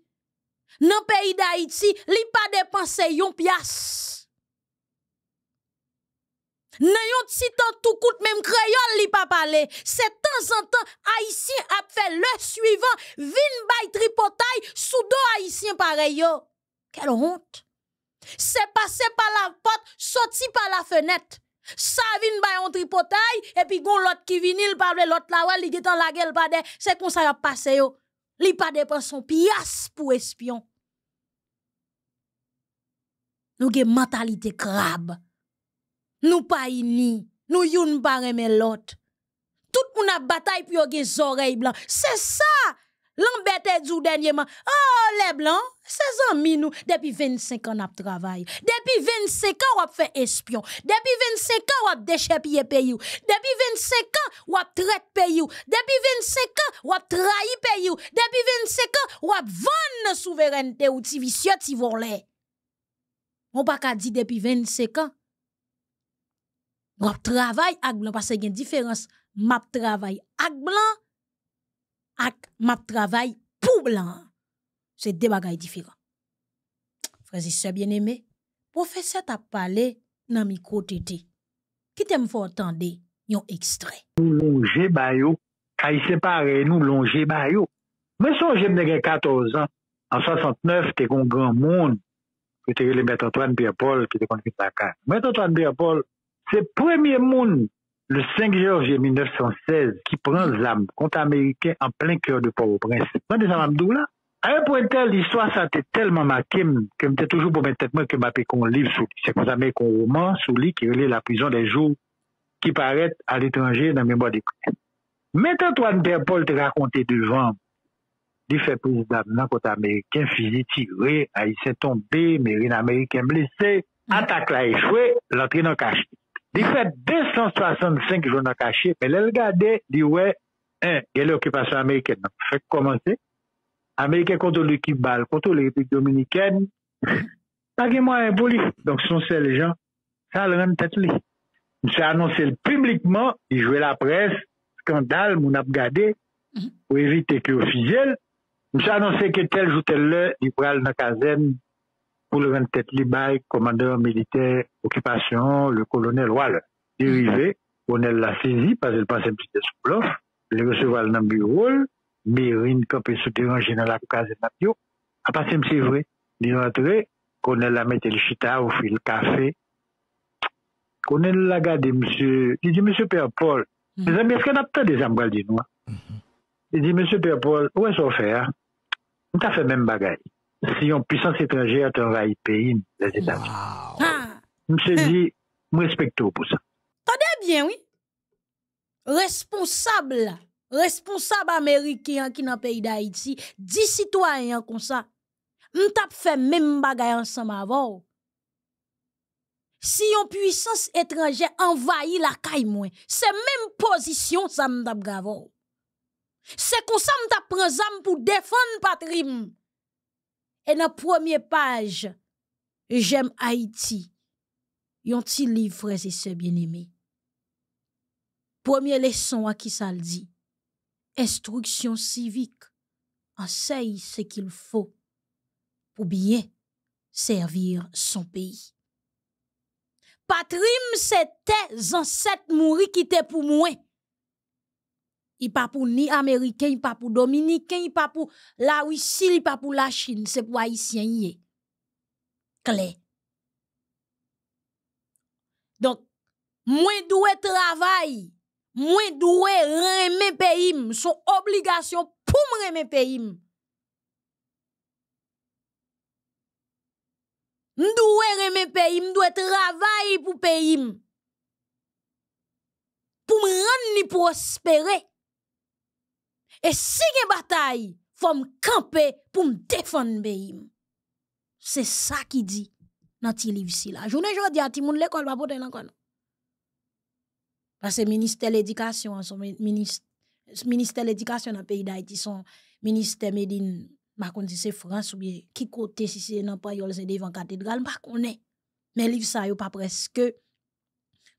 Nan pays d'Haïti, li pas dépenser yon pias. Nan yon ti temps tout coûte même créole li pas parler. C'est temps en temps haïtien a fait le suivant, vin bay tripotaille sous dos haïtien pareil yo. Quelle honte. C'est passé par la porte, sorti par la fenêtre. Ça vient par un tripotail, et puis gon l'autre qui vient, il parle l'autre là, haut il est dans la gueule, pas c'est comme ça qu'il a passé, yo. il pas dépense son pias pour espion. Nous avons mentalité crabe. Nous pas unis. Nous yon pas l'autre. Tout monde a bataille pour avoir des oreilles blanches. C'est ça, Lan bete djou denye man. Oh, le blan, sezon minou. Depi 25 an ap travay. Depi 25 an wap fe espyon. Depi 25 an wap dechepye pe you. Depi 25 an wap tret pe you. Depi 25 an wap trahi pe you. Depi 25 an wap van souveren te ou ti visyot ti vorle. Moun pa ka di depi 25 an. Wap travay ak blan. Pase gen diferans. Map travay ak blan. ak map travay pou blan. Se debaga yi difiran. Frazise bien eme, profese ta pale nan mikro tete. Ki te mfo otande yon ekstrey. Nou longe bayo, ka yi separe nou longe bayo. Mwen son jemne gen 14 an, an 69 te kon gran moun, ki te rele Mert Antoine, pi apol, pi te kon kipaka. Mert Antoine, pi apol, se premye moun, le 5 janvier 1916, qui prend l'âme contre Américain en plein cœur de Port-au-Prince. Moi, déjà, là, à un point tel, l'histoire, ça t'est tellement marqué que j'étais toujours pour mettre moi que m'a qu'on livre sur C'est qu'on met qu'on roman sur lit qui relie la prison des jours qui paraît à l'étranger dans la mémoire des Mettez-toi Mais Antoine Paul te raconté devant, il fait président contre côté américain, fusil tiré, haïtien tombé, mérine américain blessé, mm. attaque là échoué, l'entrée dans le Di fet, 265 joun akache, men lè l'gade, di wè, en, yè l'okipasyon Ameriken, nan, fèk komanse, Ameriken kontou l'ekip bal, kontou l'ekip dominiken, tagye mwa en bolif, donk son se lè jan, sa lè mwen tèt li. Mse anonsè l'publikman, di jwè la pres, skandal, moun ap gade, mm-hmm. pou evite ki ofijel, mse anonsè ke tel joutel lè, di pral nan kazen, pour le 27 Libaï, commandeur militaire occupation, le colonel Waller, dérivé, mhm. on l'a saisi parce qu'il passait un petit sous bluff, le recevoir dans le bureau, Mérine copie sous dérangé dans la case de à partir de petit vrai, il est rentré, on l'a mis le chita, au fil café, On l'a gardé, monsieur, il dit, monsieur Père Paul, mes mhm. amis, est-ce qu'on a peut-être des ambrales, dis-nous? Mhm. Il dit, monsieur Père Paul, où est-ce qu'on fait, hein? on t'a fait même bagaille si yon puissance étrangère te envahi pays, les États-Unis. Ah. je me M'se dit, pour ça. Tendez bien, oui. Responsable, responsable américain qui dans le pays d'Haïti, dix citoyens comme ça, m'tap fait même bagay ensemble avant. Si yon puissance étrangère envahit la caille c'est même position ça m'tap C'est comme ça m'tap prends pour défendre patrie et dans la première page, j'aime Haïti. Yon petit livre, et bien-aimés. Première leçon à qui ça le dit. Instruction civique. Enseigne ce qu'il faut pour bien servir son pays. Patrim, c'était ancêtre mouri qui était pour moi. Il pas pour ni Américain, il pas pour Dominicain, il pas pour la Russie, il pas pour la Chine, c'est pour Haïtien. yé. Clé. Donc, moins doué je moins doué le pays, son obligation pour me remet pays. remettre le pays, dois travailler pour pays. Pour me rendre prospérer. Et si une bataille, faut me camper pour me défendre C'est ça qui dit dans ce livre si là. Journée jodi a ti monde l'école pas pote encore Parce que ministère de l'éducation son ministère ministère l'éducation dans pays d'Haïti son ministère Medine m'a c'est France ou bien qui côté si c'est dans payol c'est devant cathédrale m'a connait. Mais livre ça yo pas presque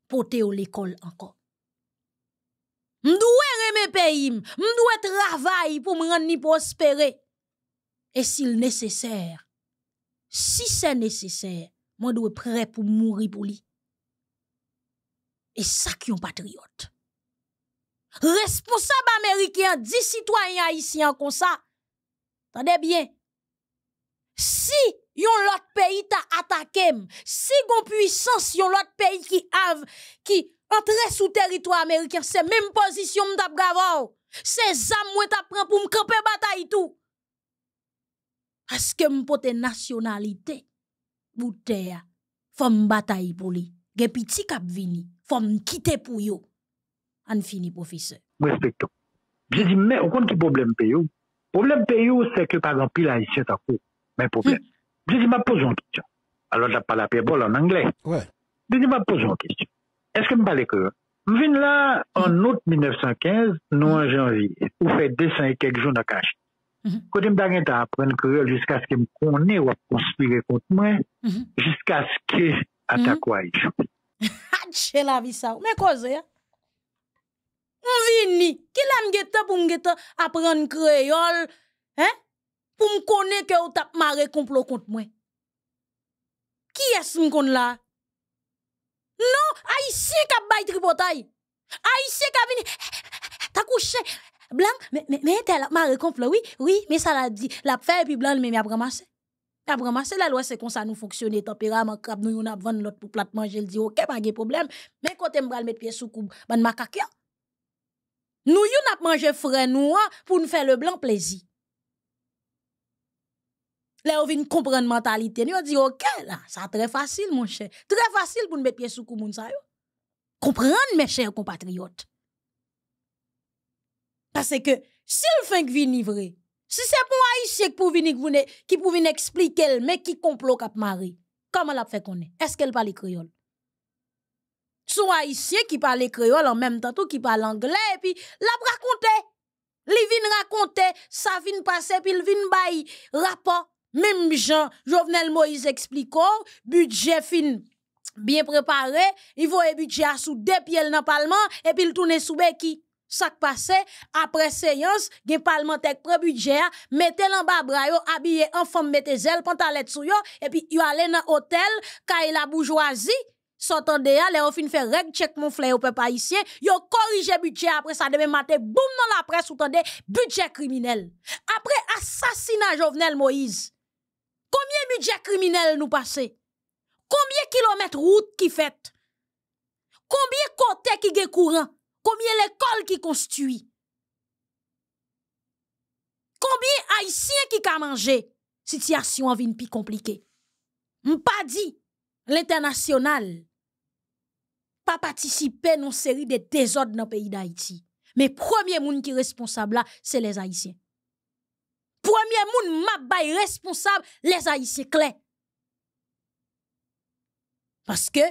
pote ou l'école encore mes pays, m'doit travail pour me prospérer. Et s'il nécessaire, si c'est nécessaire, moi dois être prêt pour mourir pour lui. Et ça qui est un patriote. Responsable américain, 10 citoyens haïtiens comme ça. attendez bien. Si yon l'autre pays t'a attaqué, si yon puissance yon l'autre pays qui ave, qui très sous territoire américain, c'est même position m'tap C'est ça mwen tap pour pou m'kampe bataille tout. Parce que m'pote nationalité, bouteille, faut bataille pour lui. Gè piti kap vini, faut m'quitter pour yo. An fini, professeur. respecto. Je dis, mais, on compte qui problème pays, Problème pays c'est que par exemple, il a ici à Mais problème. Hmm. Je dis, ma pose une question. Alors, j'ai pas la Pierre en anglais. Ouais. Je dis, ma pose une question. Eske m pale kreol? M vin la an out 1915, nou an janvi, ou fey desan e kek joun akache. Mhm. Kote m bagen ta apren kreol jiska aske m kone wap konspire kont mwen, mhm. jiska aske ata kwa mhm. ich. (laughs) Ah, Hadje la visar, men koze ya? M vin ni, ki la m geta pou m geta apren kreol, pou m kone kreol tap ma rekomplo kont mwen? Ki yas m konde la? Non, haïtien qui bail tripotay. Haïtien qui vini t'as couché blanc mais mais mais m'a oui, oui, mais ça l'a dit, l'a fait puis blanc mais m'a ramassé. M'a ramassé la loi c'est comme ça nous fonctionne, tempérament crap nous on a vendre l'autre pour plat manger, il dit OK, pas de problème, mais quand me mettre pied sous coupe, ban macaque. Nous on a mangé frais noir pour nous faire le blanc plaisir. Là, on vient comprendre mentalité. on dit, OK, là, ça très facile, mon cher. Très facile pour nous mettre pied sous cou, moun sa yo. Comprendre, mes chers compatriotes. Parce que, si le fin vient vrai, si c'est pour Haïtien qui pour venir, expliquer, mais qui complot cap mari, comment l'a fait qu'on est? Est-ce qu'elle parle créole? Son Haïtien qui parle créole en même temps, tout qui parle anglais, et puis, l'a raconté. Li vin raconter, ça vient passer, puis il vient bail rapport même Jean, Jovenel Moïse explique, budget fin bien préparé, il voit budget sous deux pieds dans le Parlement, et puis il tourne sous qui Ça qui passe, après séance, gen parlementaire le budget, mettez l'en bas habille habillé en femme, mettez zèle, pantalette sou yo, et puis yo allez dans hôtel, kaye la bourgeoisie, s'entendez ya, les fin fait règle, check mon fleur au peuple haïtien, yo corrige budget après ça, demain matin, boum dans la presse, vous budget criminel. Après assassinat Jovenel Moïse, Combien de budget criminels nous passent Combien de kilomètres route qui fait? Combien de côté qui est courant? Combien l'école qui construit? Combien haïtiens qui ka mangé? Situation en une plus compliquée. pas dit l'international pas à une série de désordres dans le pays d'Haïti. Mais premier monde qui est responsable c'est les haïtiens. Premye moun mabay responsab, lesa yi se klen. Paske,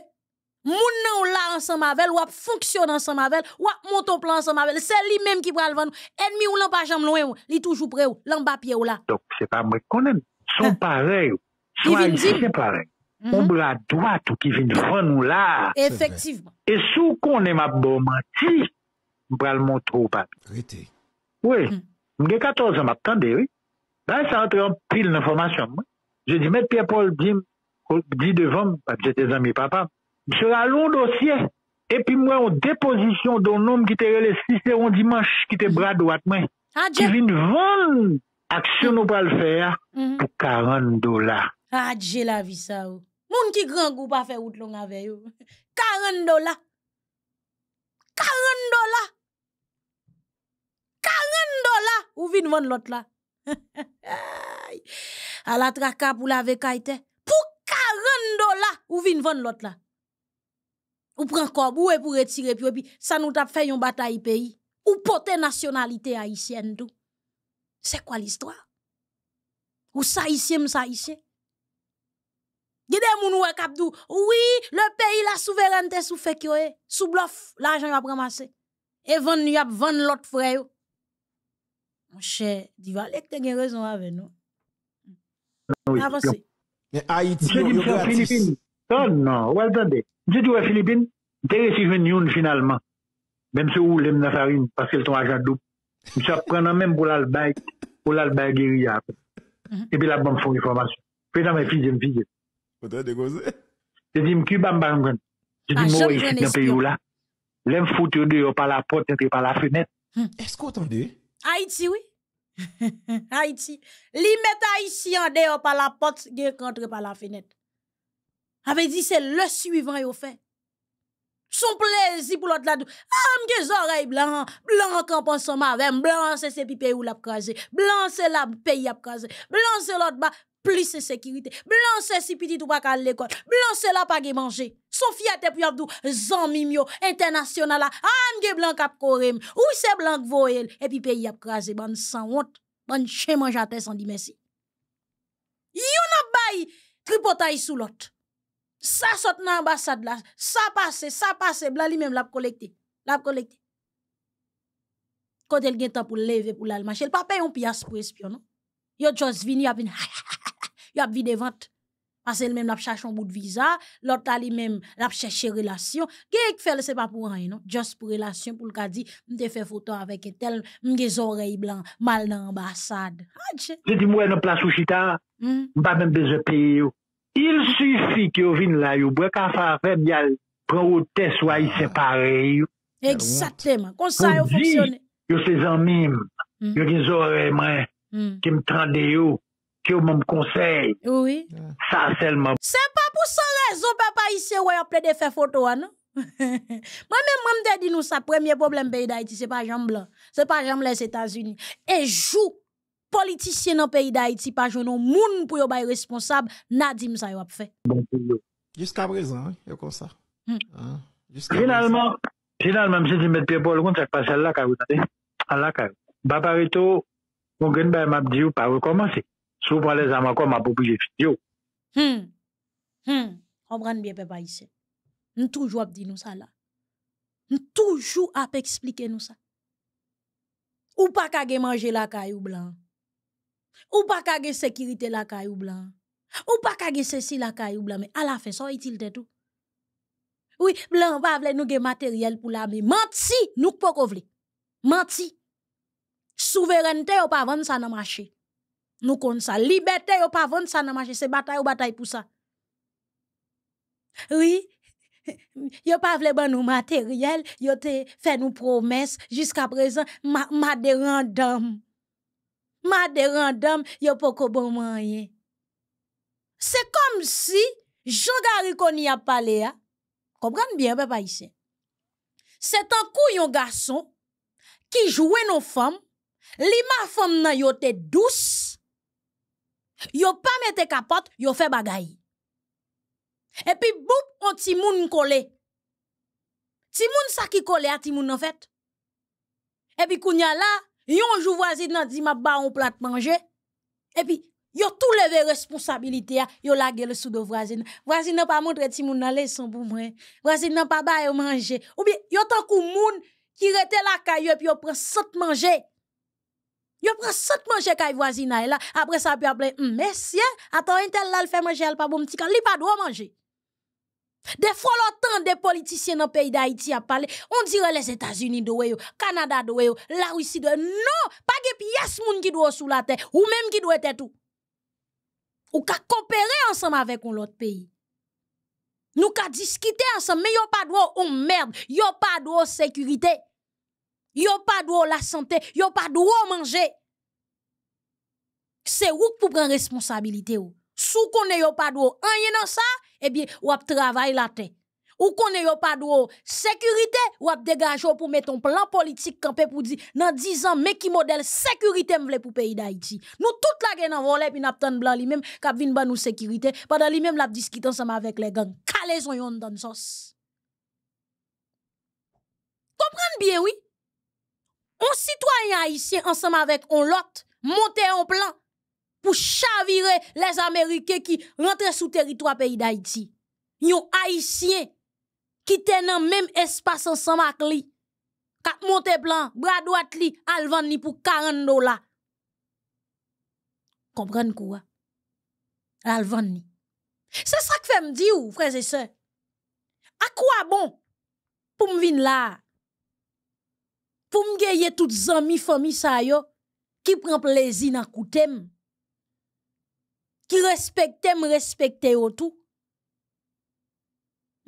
moun nan ou la ansan mavel, wap fonksyon ansan mavel, wap mouton plan ansan mavel, se li menm ki pral van nou. Enmi ou nan pa jam louen ou, li toujou pre ou, lan bapye ou la. Dok, se pa mwen konen, son pare ou, son a yi se se pare. Moun mou la dwat ou ki vin van nou la. Efektivman. E sou konen mabou manti, mou pral mouton pan. Rite. We, mwen de 14 an mab kande, we, Dan sa antre an pil nan formasyon mwen. Je di, mette Pierre-Paul, di devan, apje te zan mi papa, mi se raloun dosye, epi mwen ou depozisyon don nom ki te relestise, se roun dimanche ki te bradouat mwen. Adje. Ki vin voun aksyon ou pal fè ya, pou 40 dola. Adje la vi sa ou. Moun ki gran goupa fe ou tlon avè yo. 40 dola. 40 dola. 40 dola. Ou vin voun lot la? A la traka pou la vekayte Pou 40 do la Ou vin von lot la Ou pren kob ou e pou retire e San ou tap fe yon bata yi peyi Ou pote nasyonalite aisyen do Se kwa l'istwa Ou saisyen msaisyen Gede moun ou e kap do Ou wii le peyi la souverante sou fe kyo e Sou blof la jan yon ap remase E von yon ap von lot freyo Mwen chè, di valèk te gen rezon avè nou. Mwen avansè. Mwen a iti yo, yo gwa artist. Ton nan, wè alpande. Mwen se di wè Filipine, te resivènyoun finalman. Mwen se ou lèm nan farin, paske lè ton ajadou. Mwen se ap prenan menm pou lalbay, pou lalbay geria. Epe la ban foun informasyon. Fè nan mwen fizèm fizèm. Fote dekose. Te di mkibamban mwen. Te di mwen wè ikit nan pe yon la. Lèm fout yo deyo pa la pot, yon te pa la fenèt. Eskou tande? Haïti, oui. (laughs) Haïti. Li met Haïti en dehors par la porte, ils rentre par la fenêtre. Avez-vous dit, c'est le suivant, yo fait. Son plaisir pour l'autre là Ah, m'ge oreilles blanc, blanc quand pense ma avec, blanc c'est se pipe ou la Blanc c'est la pays Blanc c'est l'autre bas, plus sécurité. Blanc si petit ou pas à l'école. Blanc là pas manger. Son fierté pu abdou zanmimio international là. Ah blanc cap korem. Ou c'est blanc voyel et puis pays a crasé ban sans honte. Ban chien mange à sans dire merci. Yon a bay tripotay sous l'autre. Ça saute dans ambassade là, ça passe, ça passe, blanc lui-même l'a collecté. L'a collecté. Quand elle gen temps pour lever pour l'almacher, elle pas paye un pièce pour espion non. Yo just vini a vini. (laughs) yo ap vide vant. Pase el mem la ap chache an bout viza, lot a li mem la ap chache relasyon. Ge ek fele se pa pou anye, non? Just pou relasyon, pou lka di, mde fe foto avèk etel, mge zorey blan, mal nan ambasad. Jè di mwen an plas ou chita, mba hmm? men bezepè yo. Il suffi ki yo vin la yo, brek an fa apè bi al prou te swa yi separe yo. Eksatèman, kon sa yo fonksyonè. Yo se zan mèm, hmm. yo gen zorey mwen, hmm. kem tran de yo, Qui que mon conseil. Oui. Ça seulement. C'est pas pour son raison, papa, ici, ouais, on de faire photo, hein, non? Moi-même, (laughs) moi, me dis, nous, ça, premier problème, pays d'Haïti, c'est pas Jean Blanc. C'est pas Jean les États-Unis. Et joue, politicien dans le pays d'Haïti, pas Jean responsable. Je pour y'a pas responsable, Nadim, ça, a fait. Jusqu'à présent, hein, comme ça. Finalement, hmm. hein, je finalement, je dis, mais pied pour le monde, ça pas celle-là, car À la carte. Baparito, mon grand-père m'a dit, ou pas recommencer. Sou pa le zama kwa m apopile fityo. Hmm, hmm, obran biye pe pa yise. N toujou ap di nou sa la. N toujou ap eksplike nou sa. Ou pa kage manje la kayou blan. Ou pa kage sekirite la kayou blan. Ou pa kage sesi la kayou blan. Me ala fe, son itil te tou. Ou, blan, pa vle nou ge materyel pou la me. Mant si, nou kpo kovle. Mant si. Souverenite yo pa vende sa nan machi. Nous comptons ça. Liberté, yo pas vendre ça dans marché. C'est bataille ou bataille pour ça. Oui. (laughs) Yo pas vle ban nous matériel. te fait nos promesses. Jusqu'à présent, ma, ma de random. Ma de random, pas bon moyen. C'est comme si Jean Koni a parlé. Hein? Comprenez bien, papa ici. C'est un coup yon garçon qui jouait nos femmes. Lima femme nan yo te douce. Yo pa mette capote yo fait bagay. Et puis, boum, on ti moun kole. Ti moun sa ki kole a ti moun an fait. Et puis kounya la, yon jou voisin nan di ma ba on plat manje. et puis yo tout leve responsabilité, a, yo lage le sou do voisine Vwazine pa montre ti moun nan leson pou mwen. Vwazine nan pa ba yo manje. Ou bien yo tan kou moun ki rete la kayo pi yo pren sot manje. Yo prend sot manger kay voisina là après ça puis appeler hum, monsieur hein. attends tel là fait manger elle pas bon petit li pas droit manger Des fois l'autant des politiciens dans pays d'Haïti a parlé on dirait les États-Unis le Canada la Russie non pas de pièces moun qui doit sous la terre ou même qui doit être tout ou ka coopérer ensemble avec l'autre pays nous ka discuter ensemble mais yo pas droit oh merde, merde a pas droit sécurité Yo pas droit la santé, yo pas droit manger. C'est vous pour prendre responsabilité ou. Sou konne yo pas droit rien dans ça, eh bien ou travail la tête. Ou konne yo pas droit sécurité ou ap dégager pour mettre un plan politique campé pour dire dans 10 ans mais qui modèle sécurité m'vle pour pays d'Haïti. Nous toute la gen dans volet puis n'a blanc li même k'ap vinn ban nous sécurité pendant li même l'ap discuter ensemble avec les gangs. Calez son yon dans sos. Comprendre bien oui on citoyen haïtien ensemble avec on lot monter un plan pour chavirer les Américains qui rentrent sous territoire pays d'Haïti. Yon haïtien qui tenait même espace ensemble avec lui. Kap monter plan, bras droit li, pour 40 dollars. Comprenez quoi? Al C'est ça que fait me frères et sœurs. À quoi bon pour me venir là? pou mge ye tout zami fomi sa yo, ki pren plezi nan koutem. Ki respekte m, respekte yo tou.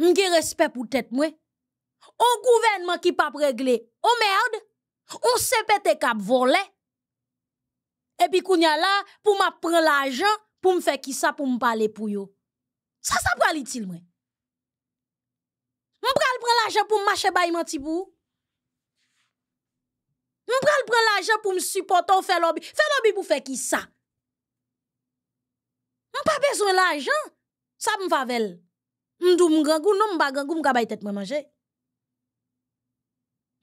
Mge respep pou tèt mwen. Ou gouvenman ki pap regle, ou mèrd, ou sepete kap volè. Epi kounya la, pou m ap pren l'ajan, pou m fe ki sa pou m pale pou yo. Sa sa pral itil mwen. M pral pren l'ajan pou m mache bayman ti pou yo. Mwen pral pren l'ajen pou msupoton fè lòbi. Fè lòbi pou fè ki sa? Mwen pa bezwen l'ajen. Sa mwen favel. Mwen dou mwen grangou, nou mwen pa grangou mwen kabay tèt mwen manje.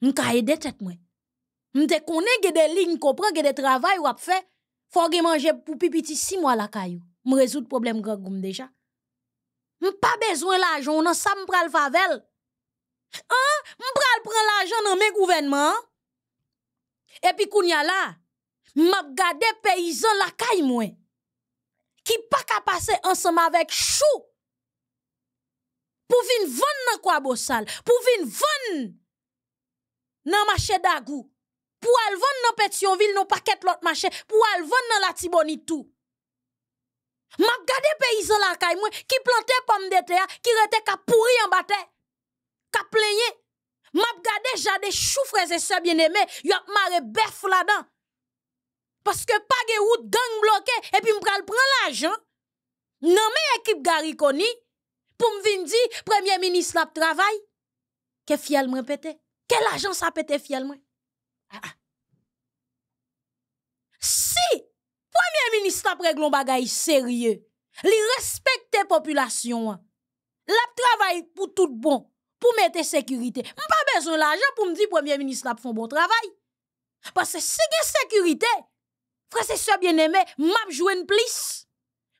Mwen ka yede tèt mwen. Mwen te konen gè de ligni, mwen kopren gè de travay wap fè. Fò gè manje pou pipiti si mwa la kayou. Mwen rezout probleme grangou mwen deja. Mwen pa bezwen l'ajen ou nan sa mwen pral favel. Mwen pral pren l'ajen nan mwen gouvenman an. Et puis a là, m'a gardé paysan la caille moi. Qui pas ka passer ensemble avec chou. Pour vin vann quoi kwa bosal, pour vendre dans dans marché d'agou. Pour aller vendre dans Petionville non paquet l'autre marché, pour aller vendre dans la Tiboni tout. M'a gardé paysan la caille moi qui plantait pomme de terre, qui était pourris pourri en bataille. Ka plaigner M ap gade jade chou freze se bieneme, yo ap mare berf la dan. Paske pa ge ou deng bloke, epi m pral pran la jan. Nan me ekip gari koni, pou m vin di, premier ministre ap travay, ke fiel mwen pete? Ke l ajan sa pete fiel mwen? Ah, ah. Si premier ministre ap reglon bagay serye, li respekte populasyon an, la travay pou tout bon, pour mettre sécurité. Je pas besoin l'argent pour me dire que le Premier ministre a fait un bon travail. Parce que si vous sécurité, frère, c'est bien aimé, je joue une plus.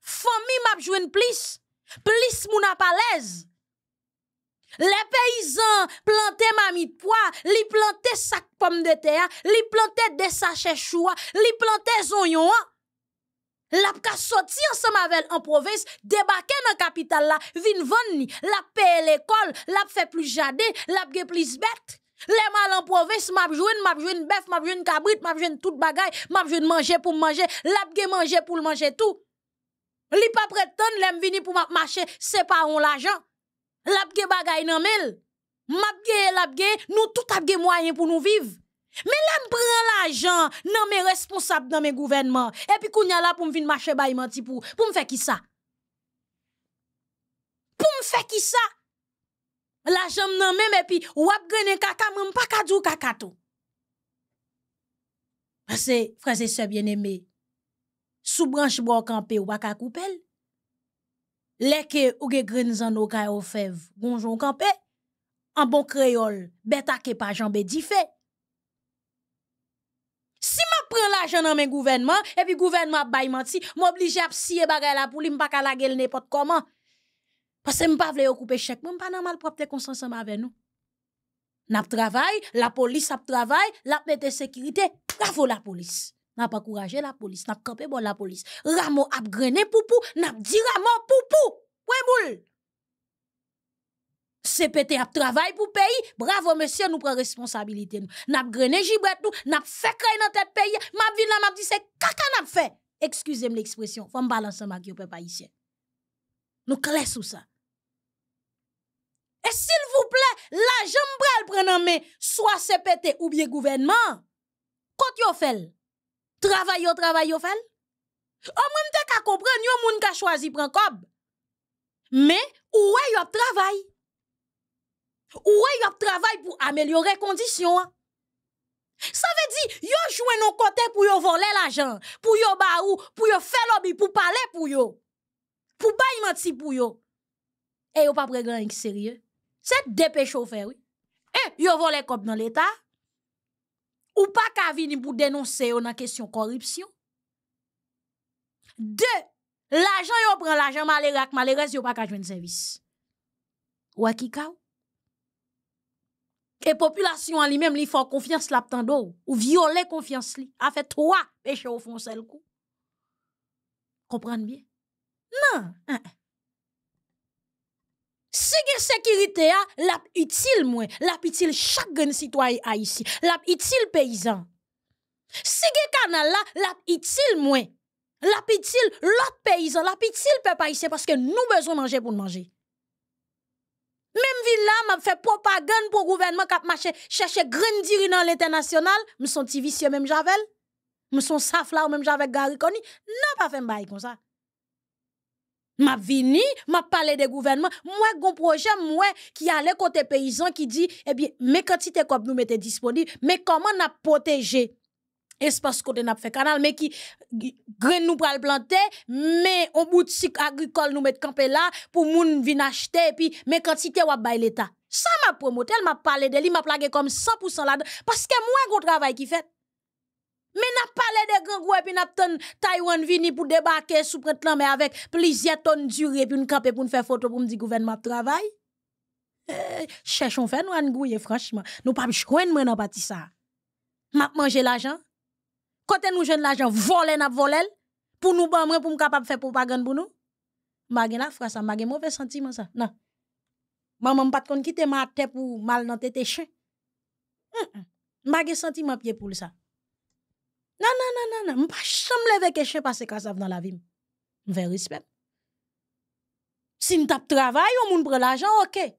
Famille, je joue une plus. Plus, je n'ai pas l'aise. Les paysans plantaient mamie poids, les plantaient sac pommes de terre, ils plantaient des sachets choua, les plantaient oignons. La ka sorti ensemble en province, province, debake dans capitale la, vin van la lap l'école l'école, plus plus plus jade, la bête plus bet. mal en province m'a jwen, m'a jwen bef, m'a jwen kabrit, m'a jwen tout bagay, m'a jwen manje pour manje, la ge manje pou manger tout. Li pa prétendre l'aime vini pour marcher, c'est pas on l'argent. La pge bagay nan mel. m'a la la nous tout a moyen pour nous vivre. Me lan pran la jan nan men responsab nan men gouvenman, epi kou nyan la pou m vin mache bayman tipou, pou m fe ki sa? Pou m fe ki sa? La jan nan men, epi wap gwenen kaka, mwen pakadou kakato. Pase, frase se bien eme, sou branche bon kanpe wakakoupel, leke ouge gren zan nou kayo fev, gonjon kanpe, an bon kreyol, betake pa janbe dife, Si ma pren l'ajan nan men gouvenman, epi gouvenman ap bayman ti, m'oblije ap siye bagay la pouli, m'bakal agel nepot koman. Pasè m'pavle yo koupe chèk, m'panan malprop te konsansan ma ven nou. Nap travay, la polis ap travay, lap nete sekirite, rafo la polis. Nap akouraje la polis, nap kope bon la polis. Ramo ap grene poupou, nap di ramo poupou. Wè moul! CPT a travaillé pour pays. Bravo, monsieur, nous prenons responsabilité. Nous avons grené gibret, nous avons fait créer dans tête pays. Ma nous m'a dit, c'est caca avons fait. Excusez-moi l'expression. Faut me balancer ma gueule, peuple haïtien. Nous clés sous ça. Et s'il vous plaît, la pral prend en main, soit CPT ou bien gouvernement. Quand vous fait, travail yon travail yon fait. Au moins vous comprenez, comprendre, yon moun ka choisi prend cob. Mais, où est yon travail? ou y a travail pour améliorer conditions hein. Ça veut dire, yo jouent nos côtés pour yo voler l'argent, pour yo baou, pour yo faire lobby, pour parler pour yo, pour bay menti pour yo. Et yo pas pris grand sérieux. C'est dépêche fait, oui. Et eh, yo volé comme dans l'État. Ou pas qu'à venir pour dénoncer une question corruption. Deux, l'argent ont prend l'argent malérac, ils yon pas qu'à jouer service. Ou à qui et population en lui-même, il faut confiance l'abtando ou violer confiance lui. A fait trois péchés au fond seul coup. Comprendre bien? Non! Hein. hein. Si la sécurité a hein, la utile moi, la utile chaque citoyen haïtien, la utile paysan. Si le canal là, la utile moi, la utile l'autre paysan, la utile peuple haïtien parce que nous besoin manger pour manger. Même là, m'a fait propagande pour gouvernement qui marché chercher grandir dans l'international, me sont vicieux même Javel. Me sont saf là ou même Javel Gary Conny, non pas fait bail comme ça. M'a vini, m'a parlé de gouvernement, moi gon projet moi qui allait côté paysan qui dit eh bien mes quantités comme nous mettez disponibles, mais comment n'a protéger espace côté n'a fait canal mais qui grain nous pral planter mais on boutique agricole nous mettre camper là pour moun vin acheter et puis mais quantité ou bail l'état ça m'a promoté elle m'a parlé de lui m'a plagué comme 100% là parce que moins gros travail qui fait mais n'a parlé de grand groupe et puis n'a ton Taiwan vini pour débarquer sous printemps, mais avec plusieurs tonnes durée puis nous camper pour nous faire photo pour me dire gouvernement travail eh, cherchons faire nous an gouye franchement nous pas joindre moi dans partie ça m'a manger l'argent nous nous jeune l'argent volé n'a volel, pour nous ban pour nous. faire propagande pour nous, la fra sa, ça sentiment sa. Non. Maman ma te pour mal Je te chen. Mage sentiment ça. Non, non, non, non, non, non, la respect. Si nous travail, travail on moun ok.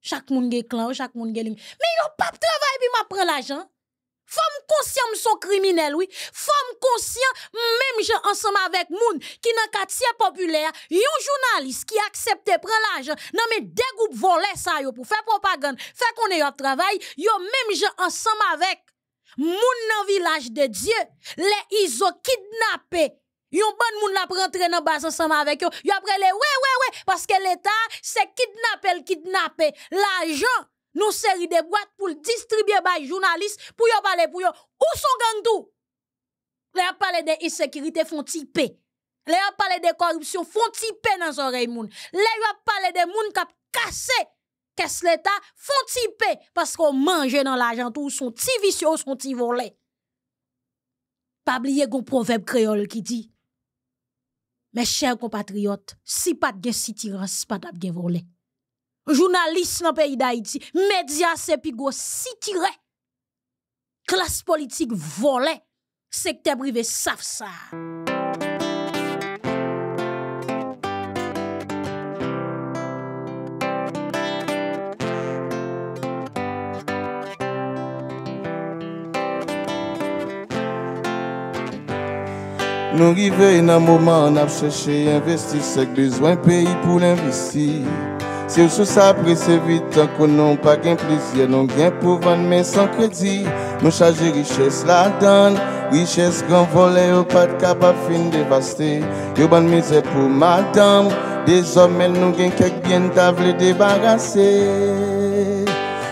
chaque moun ge klan, chak moun ge ne y a pas travail ma l'argent. Femme conscient sont criminel, oui. Femme conscient, même gens ensemble avec moun qui nan quartier populaire, yon journaliste qui accepte prendre l'argent, nan mais des groupes volés ça yo pour faire propagande, faire qu'on ait un travail, yo même gens ensemble avec moun nan village de Dieu, les iso kidnappé. Yon bon moun la prentre nan bas ensemble avec yo, yo après le, ouais, ouais, ouais, parce que l'État, c'est kidnappé, kidnapper. l'argent nous série de boîtes pour distribuer par journalistes, pour yon parler pour yon. Où sont gang tout? Les parler de insécurité font type. Les parler de corruption font type dans oreilles moun. Les parler de moun cap cassé qu'est-ce l'État font type parce qu'on mange dans l'argent tout sont petit vicieux, son petit volet. Pas oublier un proverbe créole qui dit Mes chers compatriotes, si pas de gueux si tirance, pas de volé. Jounalist nan peyi da iti Medya se pi go sitire Klas politik vole Sektèp rive saf sa Nou rive nan mouman ap chèche investi Sèk lèzwen peyi pou lèm visi Se ou sou sa apre se vitan konon pa gen plizye Non gen pou van men san kredi Non chaje riches la dan Riches gran volen ou pat ka pa fin devaste Yo ban mize pou madame De zomen non gen kek gen ta vle debarase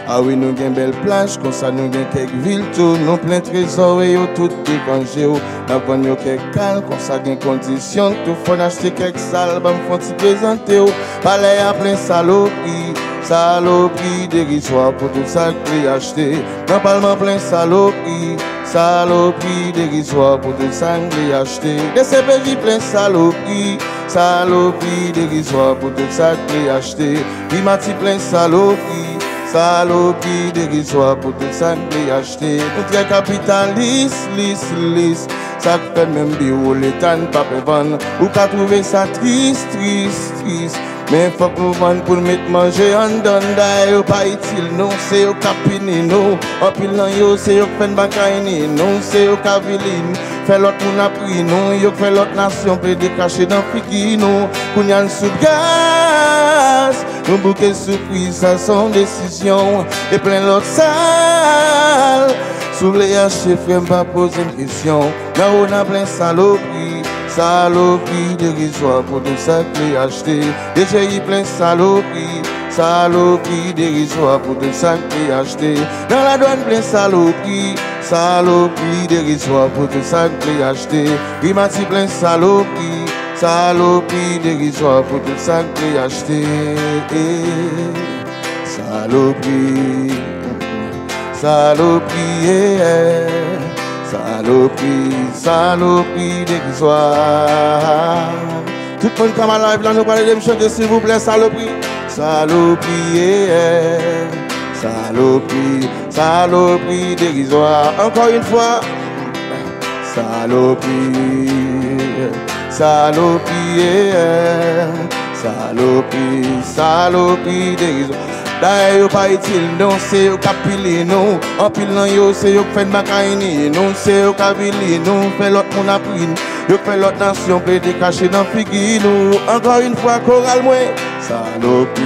Ah oui, nous une belle plage, comme ça nous avons quelques villes, tout, nous plein trésor et tout dépangé, Nous n'a pas calme quelques calmes, comme ça gain condition, tout faut acheter quelques albums, faut t'y présenter, palais à plein saloperie, saloperie dérisoire pour tout ça que acheté, n'a pas le plein saloperie, saloperie dérisoire pour tout ça que j'ai acheté, des CPV plein saloperie, saloperie dérisoire pour tout ça que j'ai acheté, il m'a plein saloperie, Kalopi de rizwa pou te san bi yashte Poutre kapitan lis, lis, lis Sak fèm mèm bi ou letan pa pe van Ou ka prouve sa tris, tris, tris Men fok mouvan pou mettre manje an dan ou pa non Non, Se yo kapini nou, Fait yo se yo fen bakaini non Se yo caviline, l'autre moun Yo nation lot nasyon pe dekache dan Qu'on y Kounyan sou gas, son décision et plein l'autre sal, sou le yache frem pa une Na on nan plein Saloperie dérisoire pour tout ça que acheté. Déjà y plein salopie. saloperie dérisoire pour tout ça que acheté. Dans la douane plein salopie. saloperie dérisoire pour tout ça que j'ai acheté. Rimati plein saloperie, saloperie dérisoire pour tout ça que j'ai acheté. Saloperie, saloperie. Saloperie, saloperie dérisoire. Tout le monde comme à la blanche, nous parlons de me chanter, s'il vous plaît, saloperie. Saloperie, salopie, eh, eh. saloperie, saloperie dérisoire. Encore une fois, saloperie, saloperie, salopie, eh, saloperie, saloperie dérisoire. Daye yo pa non. C'est se yo kapili nou Anpil nan yo, se yo kfen ma nou Se yo au nou, non lot l'autre mon Yo fait l'autre nasyon, ple de dans nan figi nou Ankor yon fwa koral mwen Salopi,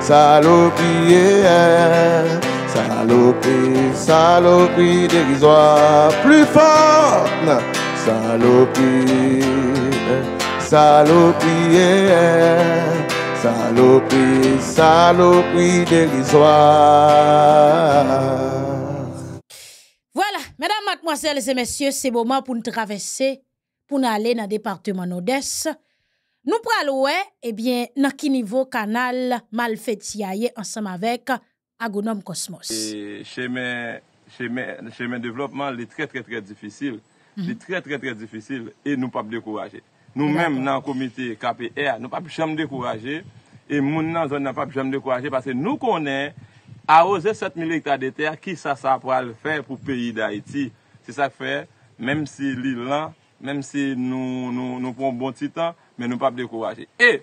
salopi, yeah. salopi, salopi Derizwa salopie. Salopi, salopi, Saloperie, saloperie dérisoire. Voilà, mesdames, mademoiselles et messieurs, c'est le moment pour nous traverser, pour nous aller dans le département nord Nous prenons eh bien, dans quel niveau canal malfaitiaye ensemble avec Agonome Cosmos. chez mes, développements, il est très, très, très difficile. Il est mhm. très, très, très difficile et nous ne pouvons pas décourager. Nou menm nan komite KPR, nou pa pi chanm dekouraje, e moun nan zon nan pa pi chanm dekouraje, parce nou konen a oze 7000 hektare de ter ki sa sa pral fè pou peyi d'Haïti. Se sa fè, mèm si li lan, mèm si nou pon bon titan, men nou pa pi dekouraje. E,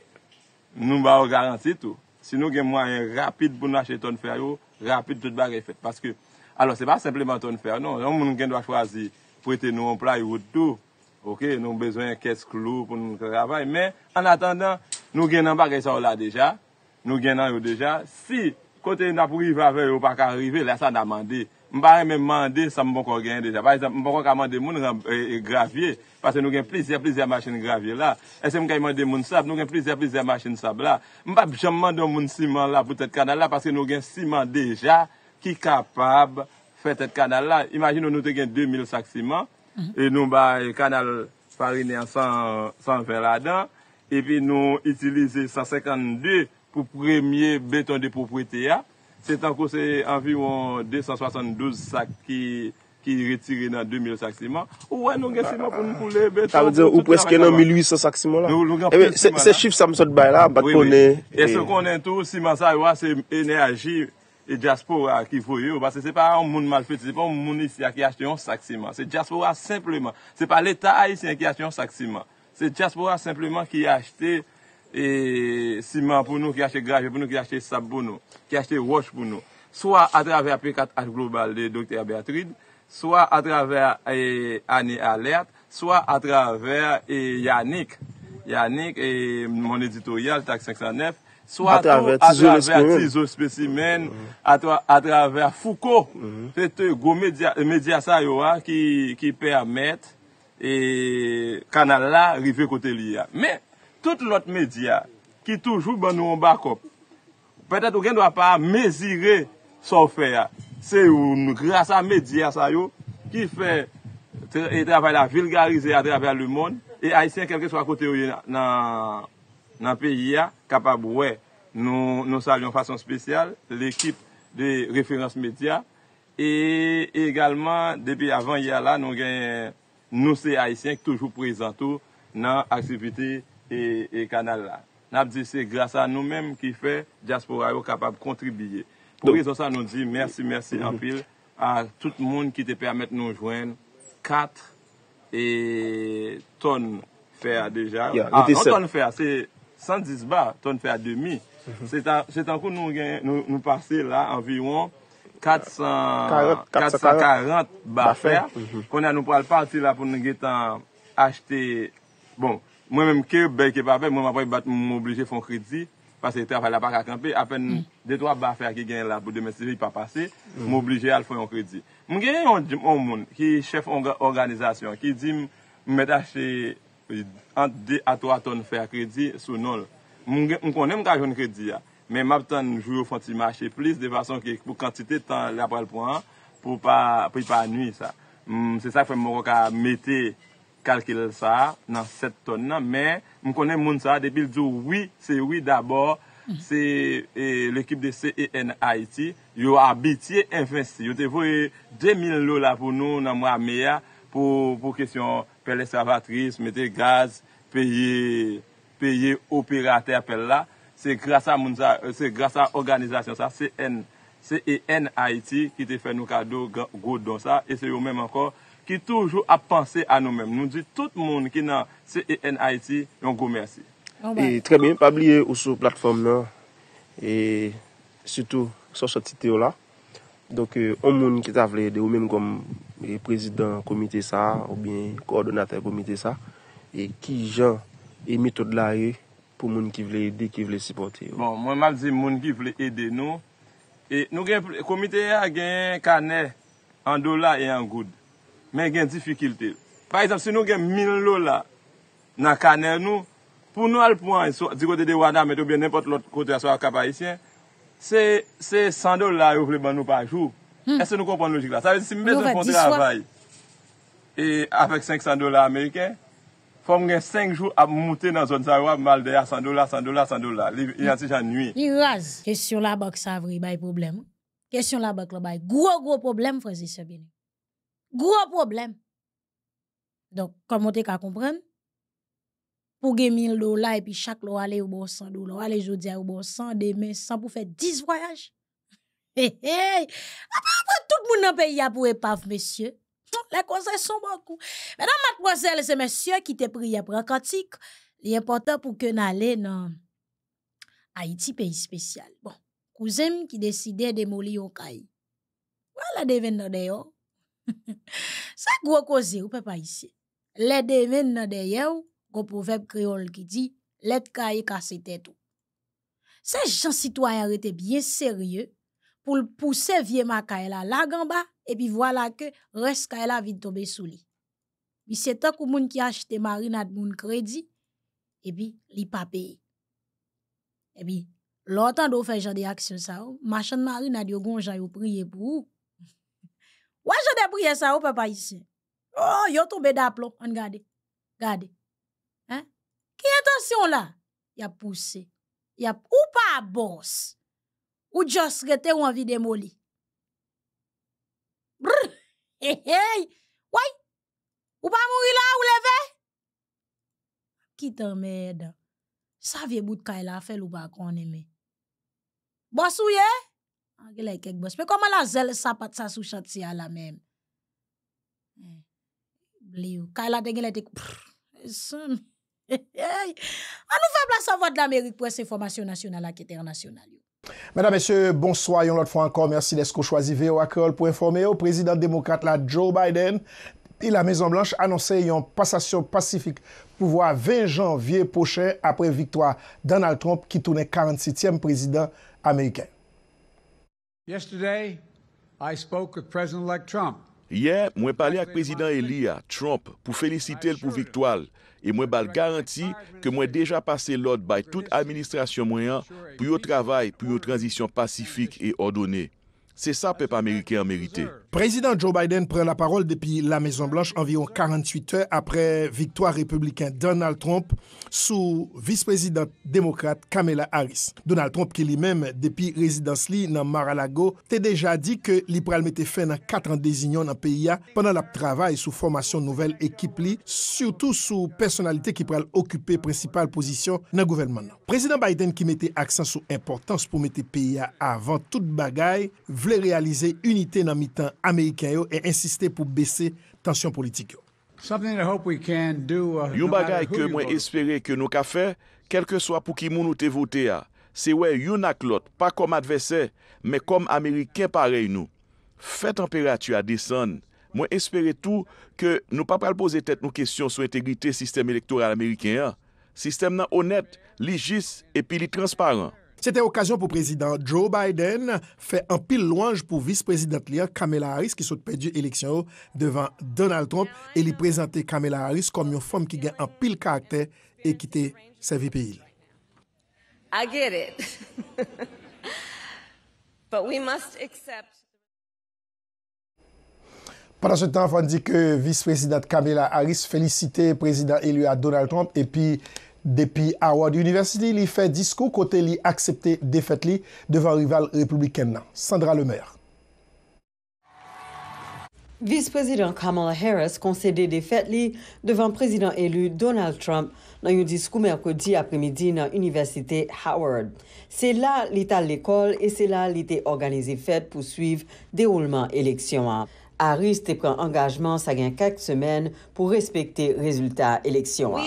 nou ba ou garanti tou. Si nou gen mwen rapide pou nou achè ton fè yo, rapide tout ba re fèt. Parce ke, alo se pa simplement ton fè yo, non, moun gen dwa chwazi pou ete nou onpla yo tout tou. Ok, nou bezwen kes klou pou nou kravay. Men, an atandan, nou gen nan bak e sa ou la deja. Nou gen nan yo deja. Si, kote yon apou yon vavay ou bak arive, la sa nan mandi. Mba reme mandi, sa mbon kon gen deja. Par exemple, mbon kon ka mandi moun e, e, gravye. Pase nou gen plis, ya plis ya machin gravye la. E se mbon ka mandi moun sab, nou gen plis, ya plis ya machin sab la. Mba jaman don moun siman la pou tet kanal la. Pase nou gen siman deja ki kapab fe tet kanal la. Imagin nou nou te gen 2000 sak siman. E nou ba kanal farine yon 100 vera dan. E pi nou itilize 152 pou premye beton de popwete ya. Se tanko se anviron 272 sak ki retire nan 2000 sak siman. Ou an nou gen siman pou nou poule beton. Ta mdze ou pweske nan 1800 sak siman la. Se chif sa msot bay la. E se konen tou siman sa yon enerji. e Jaspora ki voye ou, basen se pa an moun mal fete, se pa an moun isya ki achte yon sak siman, se Jaspora simpleman, se pa l'Etat ayisyen ki achte yon sak siman, se Jaspora simpleman ki achte siman pou nou, ki achte graje pou nou, ki achte sab pou nou, ki achte wosh pou nou, swa atraver P4H Global de Dr. Beatrice, swa atraver e, Annie Alert, swa atraver e, Yannick, Yannick, e, mon editorial Tak 509, Swa tou a traverti zo spesimen, a traverti fouko, fete go medya sa yo a ki permet kanal la rive kote li ya. Me, tout lot medya ki toujou ban nou an bakop, petet ou gen dwa pa mezire sou fe ya. Se ou grasa medya sa yo ki fe, e travay la vilgarize a travay le mon, e aisyen kemke swa kote ou ye nan... nan pe ya, kapab wè, nou salyon fasyon spesyal, l'ekip de referans medya, e egalman, depi avan ya la, nou gen nou se haisyen ki toujou prezantou nan aksepiti e, e kanal la. N ap di se, grasa nou menm ki fe, Diaspora yo kapab kontribiye. Pou rezon sa nou di, mersi, mersi, mhm. anpil, an tout moun ki te permette nou jwen, kat e ton fer deja. Ah, non ton fer, se... 110 bar, ton fè mhm. a demi, se tan kou nou gè, nou pase la, environ 440 bar fè, konè an nou pral parti la pou nou gè tan achete, bon, mwen mèm kè, bè kè pa fè, mwen mèm apoy bat mou m'oblije fon kredi, fase trafè la pa kakampè, apèn 2-3 bar fè ki gè la pou domestifi pa pase, mou m'oblije al fon yon kredi. Mwen gè yon jim o moun, ki chef organizasyon, ki jim mèm etache... 2 a 3 ton fè kredi sou nol m konen m ka joun kredi ya men map tan jou fwant si mache plis de fason ki pou kantite tan la pral pwant pou pa pri pa nwi sa mm, se sa fè m mou ka mette kalkile sa nan 7 ton nan men m konen moun sa depil di ou wè, se wè d'abord se e, l'ekip de CEN Haiti, yo abitie investi, yo te vwe 2000 lò la pou nou nan mwa mea pou kesyon pel eservatris mette gaz peye operater pel la, se grasa moun sa, euh, se grasa organizasyon sa, CNIT ki te fè nou kado go do sa, e se yo mèm ankon, ki toujou ap panse an nou mèm, nou di tout moun ki nan CNIT yon go mersi. Oh, e tre mèm, pabliye ou sou platform nan, e sütou sou sotite yo la, donk yon euh, moun ki ta vle de yo mèm konm euh, prezident komite sa, ou bè koordinatèr komite sa, e ki jan e metode la yo e pou moun ki vle edi, ki vle sipote yo. Bon, moun mal zi moun ki vle edi nou. E nou gen komite ya gen kane en dola e en goud. Men gen difikilte. Par exemple, se nou gen 1000 dola nan kane nou, pou nou alpouan, di kote de wada metou, ben nepot lot kote a so a kapayisyen, se 100 dola yo vle ban nou pa jou. Hmm. E se nou kompon logik la. Sa vezi, si mbezen fonte la vay e afek 500 dola Ameriken, Faut que 5 jours à monter dans zone, ça mal de 100 dollars 100 dollars, 100 dollars, 100 y a déjà nuit. Il rase. Question question la bas ça vrai bay problem. Question la là la gros gros problème gros problème. Frédéric Sabine. problème donc Donc, on te ka comprendre pour gagner 1000 et puis chaque lo aller au bon 100 dollars, aller jodi au bon 100, demain 100 pour faire 10 voyages. (laughs) Hey, hey. Après, après, tout le pays peyi pour pou epaf, monsieur. Les conseils sont beaucoup. Mesdames, mademoiselles et messieurs, qui te prient pour cantique, l'important pour que allons dans Haïti, pays spécial. Bon, cousin qui décidait de démolir au caille. Voilà des d'ailleurs. (laughs) Ça gros cause ou pas ici. Les devins dans derrière, gros proverbe créole qui dit l'être caille casse tête. Ces gens citoyens étaient bien sérieux pour pousser vieux macaille à la gamba epi wala ke res ka el avid tobe sou li. Bi se to kou moun ki achete mari nad moun kredi, epi li pa peye. Epi, lotan do fè jade aksyon sa ou, machan mari nad yo gonja yo priye pou. Waj (laughs) jade priye sa ou, oh, papa, isi? Oh, yo tobe da plop, an gade. Gade. Hen? Ki etasyon la? Yap puse. Yap ou pa bors. Ou jos rete ou anvi demoli. He he, woy, ou pa moun ilan ou leve? Kit an med, sa vie bout kaila e a fel ou pa akon ele. Bos ou ye? A gila e kek bos, me koman la zel sapat sa souchat si a la men? Eh, Bliou, kaila e denge lete kou. (laughs) An ou fe bla sa vot nan Amerik pou ese formasyon nasyonal ak eter nasyonal yo? Mèdames, mèsyè, bonsoy, yon lot fwa ankon, mèrsi lesko chwazi V.O.A.C.R.O.L. pou informe yo, Prezident Demokrate la Joe Biden y la Mezon Blanche anonsè yon passasyon pacifik pou vwa 20 janvye pochè apre viktoa Donald Trump ki toune 46èm Prezident Ameriken. Yè, mwen pale ak Prezident Elia Trump pou felicite l pou viktoal. E mwen bal garanti ke mwen deja pase lot bay tout administrasyon mwen an pou yo travay pou yo transisyon pasifik e ordone. Se sa pep Amerike an merite. Prezident Joe Biden pre la parol depi la Maison Blanche anviron 48 eur apre viktwa republikan Donald Trump sou vice-prezident demokrate Kamela Harris. Donald Trump ki li menm depi rezidans li nan Mar-a-Lago te deja di ke li prel mette fe nan katran dezinyon nan PIA panan la travay sou formasyon nouvel ekip li sou tou sou personalite ki prel okupè principal posisyon nan gouvelman nan. Prezident Biden ki mette aksan sou importans pou mette PIA avan tout bagay vlo pou lè realize unitè nan mitan Amerikeyo e insistè pou bese tansyon politikyo. Yon bagay ke mwen espere ke nou ka fè, kelke swa pou ki moun nou te vote a, se wè yon ak lot, pa kom advesè, me kom Amerikey parey nou. Fè temperatü a desan, mwen espere tou ke nou pa pral pose tèt nou kesyon sou integrite sistem elektoral Amerikeyan. Sistem nan onèt, li jis, epi li transparent. C'était occasion pour président Joe Biden fait un pile louange pour vice-présidente Kamala Harris qui saute perdu élection devant Donald Trump et lui présenter Kamala Harris comme une femme qui gagne un pile caractère et qui sa servi pays. I get it. (laughs) But we must pendant ce temps, on dit que vice-présidente Kamala Harris félicitait président élu à Donald Trump et puis depuis Howard University, il fait discours côté, l'accepter l'accepté défaite li devant rival républicain. Sandra Lemaire. vice président Kamala Harris concédé défaite devant devant président élu Donald Trump dans un discours mercredi après-midi dans l'université Howard. C'est là l'état l'école et c'est là la organisé fête pour suivre déroulement élection Harris te engagement, sa gen semaine pour respecter résultat résultat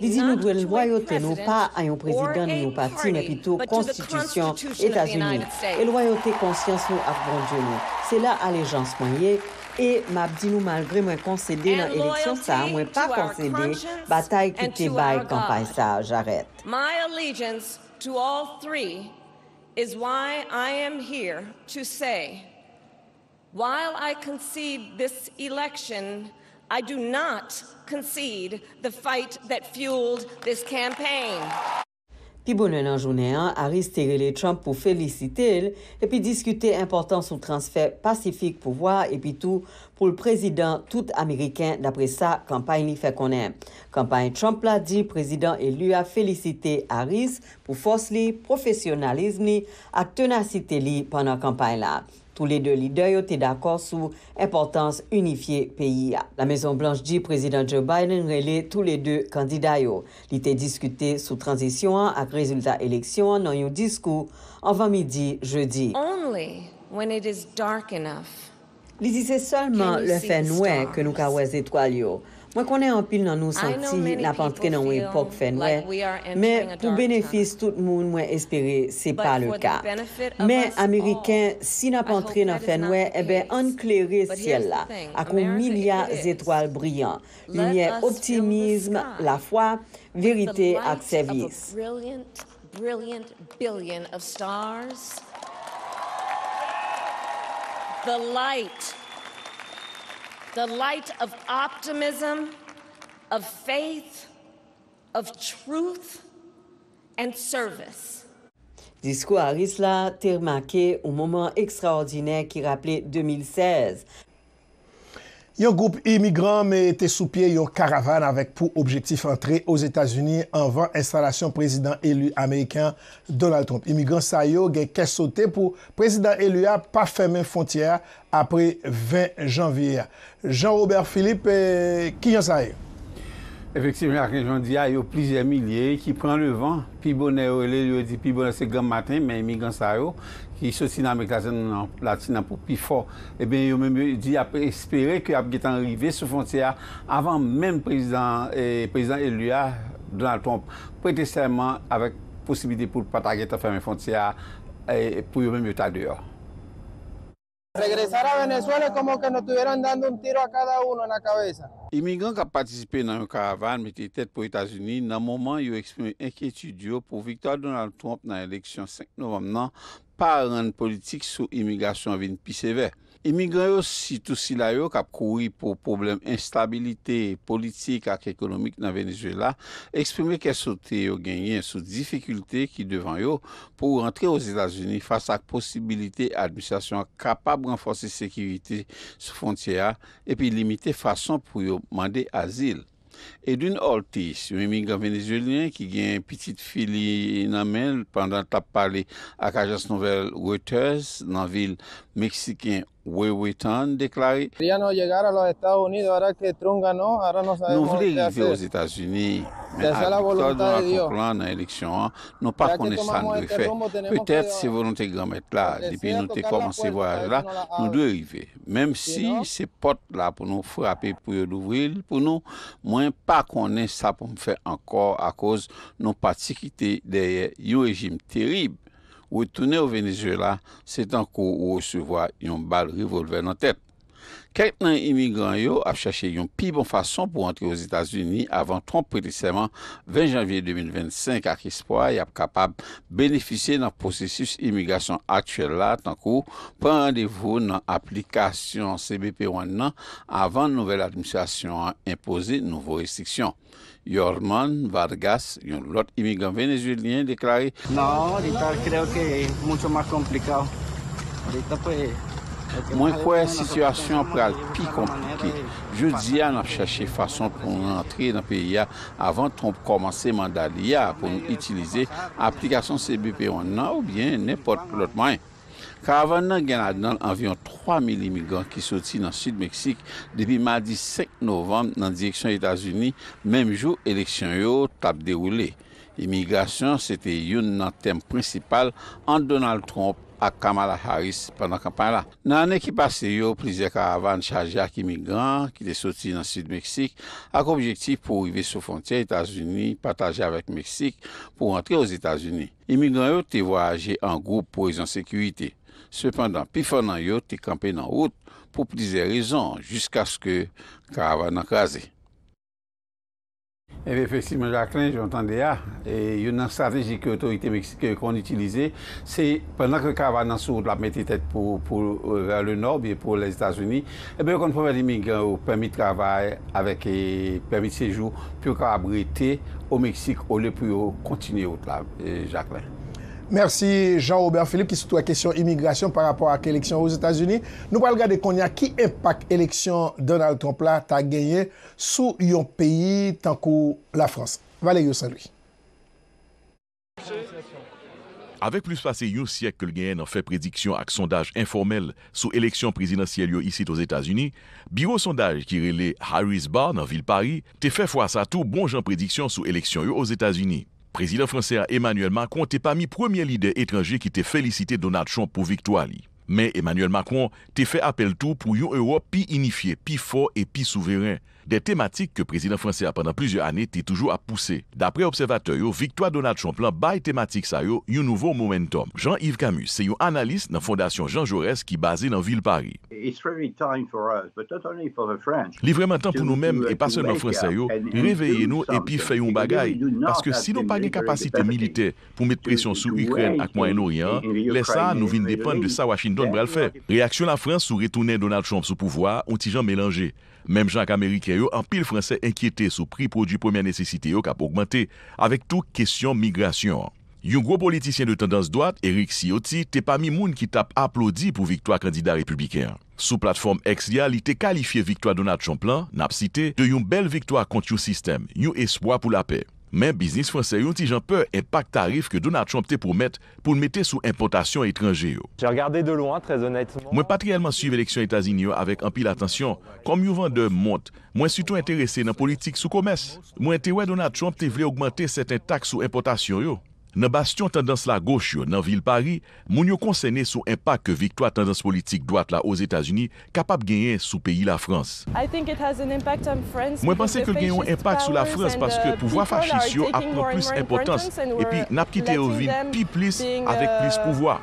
Dis-nous d'où est la loyauté, non pas à un président de nos parti, mais plutôt Constitution, États-Unis. Et loyauté, conscience, nous avons Dieu, nous. C'est là allégeance, moyen. Et m'a nous malgré moi concédé dans l'élection, ça a moins pas concédé. Bataille qui te baille, campagne, ça, j'arrête. My allegiance to all three is why I am here to say, while I concede this election, I do not concede the fight that fueled this campaign. Pi bonnen anjounen an, Aris terile Trump pou felicite el, epi diskute important sou transfer pasifik pou vwa, epi tou pou l prezident tout Ameriken, dapre sa kampany li fe konen. Kampany Trump la di, prezident el lui a felicite Aris pou fos li, profesionalizm li, ak tenasite li pwana kampany la. Tous les deux leaders étaient d'accord sur l'importance unifiée pays. La Maison-Blanche dit président Joe Biden relaie tous les deux candidats. Il était discuté sous transition avec résultat élection dans un discours avant midi jeudi. Only when le fait nou Mwen konen anpil nan nou santi, napantre nan ou epok fenwe, men pou benefis tout moun mwen espere, se pa le ka. Men Ameriken, si napantre nan fenwe, ebe anklere siel la, akou milyar etoal bryan. Lyon yon optimisme, la fwa, verite aksevis. the light of optimism, of faith, of truth and service. Discours à Risla, remarqué au moment extraordinaire qui rappelait 2016, Yon goup imigran mè te sou pie yon karavan avèk pou objektif antre os Etats-Unis anvan instalasyon prezidant elu Amerikan Donald Trump. Imigran sa yo gen kesote pou prezidant elu a pa fèmen fontyer apre 20 janvier. Jean-Robert Philippe, ki eh, yon sa yo? Efektivne ak en jan di a yo plizè milye ki pran le van. Pi bonè yo elu e di pi bonè segan maten men imigran sa yo. qui sont en Amérique latine pour plus fort, eh bien, ils ont même dit qu'ils espéraient qu'ils allaient arriver sur la frontière avant même le président, eh, président élu, Donald Trump, prêter serment avec possibilité pour ne pas fermer la frontière et eh, pour eux-mêmes être dehors. Regresar à Venezuela est comme que nous tuvieron dando un tiro à cada uno en la cabeza. qui ont participé dans le caravane, mettez tête pour les États-Unis, dans un moment, ils ont exprimé inquiétude pour Victor Donald Trump dans l'élection 5 novembre, pa rande politik sou imigrasyon vin pi sever. Imigran yo sitousi la yo kap koui pou problem instabilite politik ak ekonomik nan Venezuela, eksprime kesote yo genyen sou difikulte ki devan yo pou rentre ou Zilazini fasa posibilite administasyon kapab renforsi sekivite sou fontyera epi limite fason pou yo mande azil. Edoun Ortiz, memingan venezuelyen ki gen pitit fili nan men pandan tap pale ak ajans nouvel Woters nan vil Meksiken. wè wè tan deklari. Nou non vle rive yo z Etats-Unis, non men a diktat do akouklan nan eleksyon an, nou pa konè san nou wè fè. Pwè tèt se vounon te gamèt la, di pi nou te koman se voyaj la, nou dwe rive. Mèm si se pot la pou nou frapè pou yo louvril, pou nou mwen pa konè sa pou mwè fè ankor a kòz nou pati ki te derye yo rejim terib. Ou toune ou Venizuela, se tankou ou souvoi yon bal revolver nan tep. Kèk nan imigran yo ap chèche yon pi bon fason pou antre ouz Etats-Unis avan 30 petisèman 20 janvye 2025 ak espoa yap kapab beneficye nan prosesus imigrasyon atyèl la tan kou pa an devou nan aplikasyon CBP 1 nan avan nouvel administasyon an impose nouvo restriksyon. Yorman Vargas, yon lot imigran venezuelien, deklari Nan, rita kreyo ke mounso ma komplikao. Rita pe... Mwen kwa e situasyon pral pi komplike Jou diya nan chache fason pou nan antre nan peyi ya Avan tromp komanse manda liya pou nou itilize aplikasyon CBP1 nan ou bien nepot plotman Ka avan nan genad nan avyon 3000 imigran ki soti nan Sud-Meksik Depi madi 5 novem nan direksyon Etats-Uni Memjou eleksyon yo tab deroule Immigrasyon se te yon nan tem principal an Donald Trump ak Kamala Harris penan kampan la. Nan ane ki pase yo, plize karavan chaje ak imigran ki le soti nan sud Meksik ak objektif pou rive sou fontia Etasuni pataje avèk Meksik pou rentre os Etasuni. Imigran yo te voyaje an goup pou ezen sekuite. Sepen dan, pi fò nan yo te kampe nan out pou plize rezon jiska sku karavan an kaze. Et eh effectivement, Jacqueline, j'entendais, ah, et une stratégie que l'autorité mexicaine qu'on utilisait, c'est pendant que le caravane sur la mettait tête pour, euh, vers le nord, et pour les États-Unis, et eh bien, quand des migrants au permis de travail, avec le permis de séjour, pour qu'on au Mexique, au lieu de continuer au eh, Jacqueline. Mersi Jean-Aubert Philippe ki se tou a kesyon imigrasyon par rapport ak eleksyon ouz Etats-Unis. Nou pal gade kon ya ki impak eleksyon Donald Trump la ta genye sou yon peyi tankou la Frans. Vale yon salwi. Avek plus pase yon siyek ke l genyen an fe prediksyon ak sondaj informel sou eleksyon prezidentiel yo isit ouz Etats-Unis, biro sondaj ki rele Harris-Barn an vil Paris te fe fwa sa tou bonjan prediksyon sou eleksyon yo ouz Etats-Unis. Prezident franse a Emmanuel Macron te pa mi premier lider etranger ki te felicite Donald Trump pou victoire li. Men Emmanuel Macron te fe apel tou pou yo Europe pi inifiye, pi fort et pi souverain. De tematik ke prezident franse apan dan plizye ane te toujou ap pouse. Dapre observatoyo, Victoire Donald Chomplan bay tematik sayo yon nouvo momentum. Jean-Yves Camus se yon analis nan fondasyon Jean Jaurès ki base nan Ville Paris. Livreman tan pou nou menm e pas semen franse yo, reveye nou epi feyoun bagay. Paske si nou page kapasite milite pou met presyon sou Ukren ak Moyen-Oriyan, lesa nou vin depan de sa Washington brelfe. Reaksyon la Frans sou retounen Donald Chomps ou pouvoi ontijan melangey. Mem jank Amerike yo an pil franse enkyete sou pri produ pwemye nesesite yo ka pou augmente avèk tou kesyon migrasyon. Yon gro politisyen de tendans doat, Eric Sioti, te pa mi moun ki tap aplodi pou viktoa kandida republiken. Sou platforme Exia, li te kalifiye viktoa Donat Champlain, nap site, te yon bel viktoa kont yon sistem, yon espoi pou la pey. Men, biznis franse yon ti janpe impact tarif ke Donald Trump te pou met pou l mette sou importasyon etranje yo. Jè regarde de loin, trez honet. Mwen patrièlman suivi eleksyon Etasini yo avèk ampi l'atansyon, kom yon vendeur monte, mwen suto enterese nan politik sou komes. Mwen te wè Donald Trump te vle augmente seten tak sou importasyon yo. nan bastyon tendans la gosyo nan vil Paris, moun yo konsene sou impak ke viktoa tendans politik doat la oz Etasuni kapap genyen sou peyi la Frans. Mwen panse ke genyon impak sou la Frans paske pouvoi fachisyon ap nou plus impotans epi nap kite yo vin pi plis avek uh, plis pouvoi.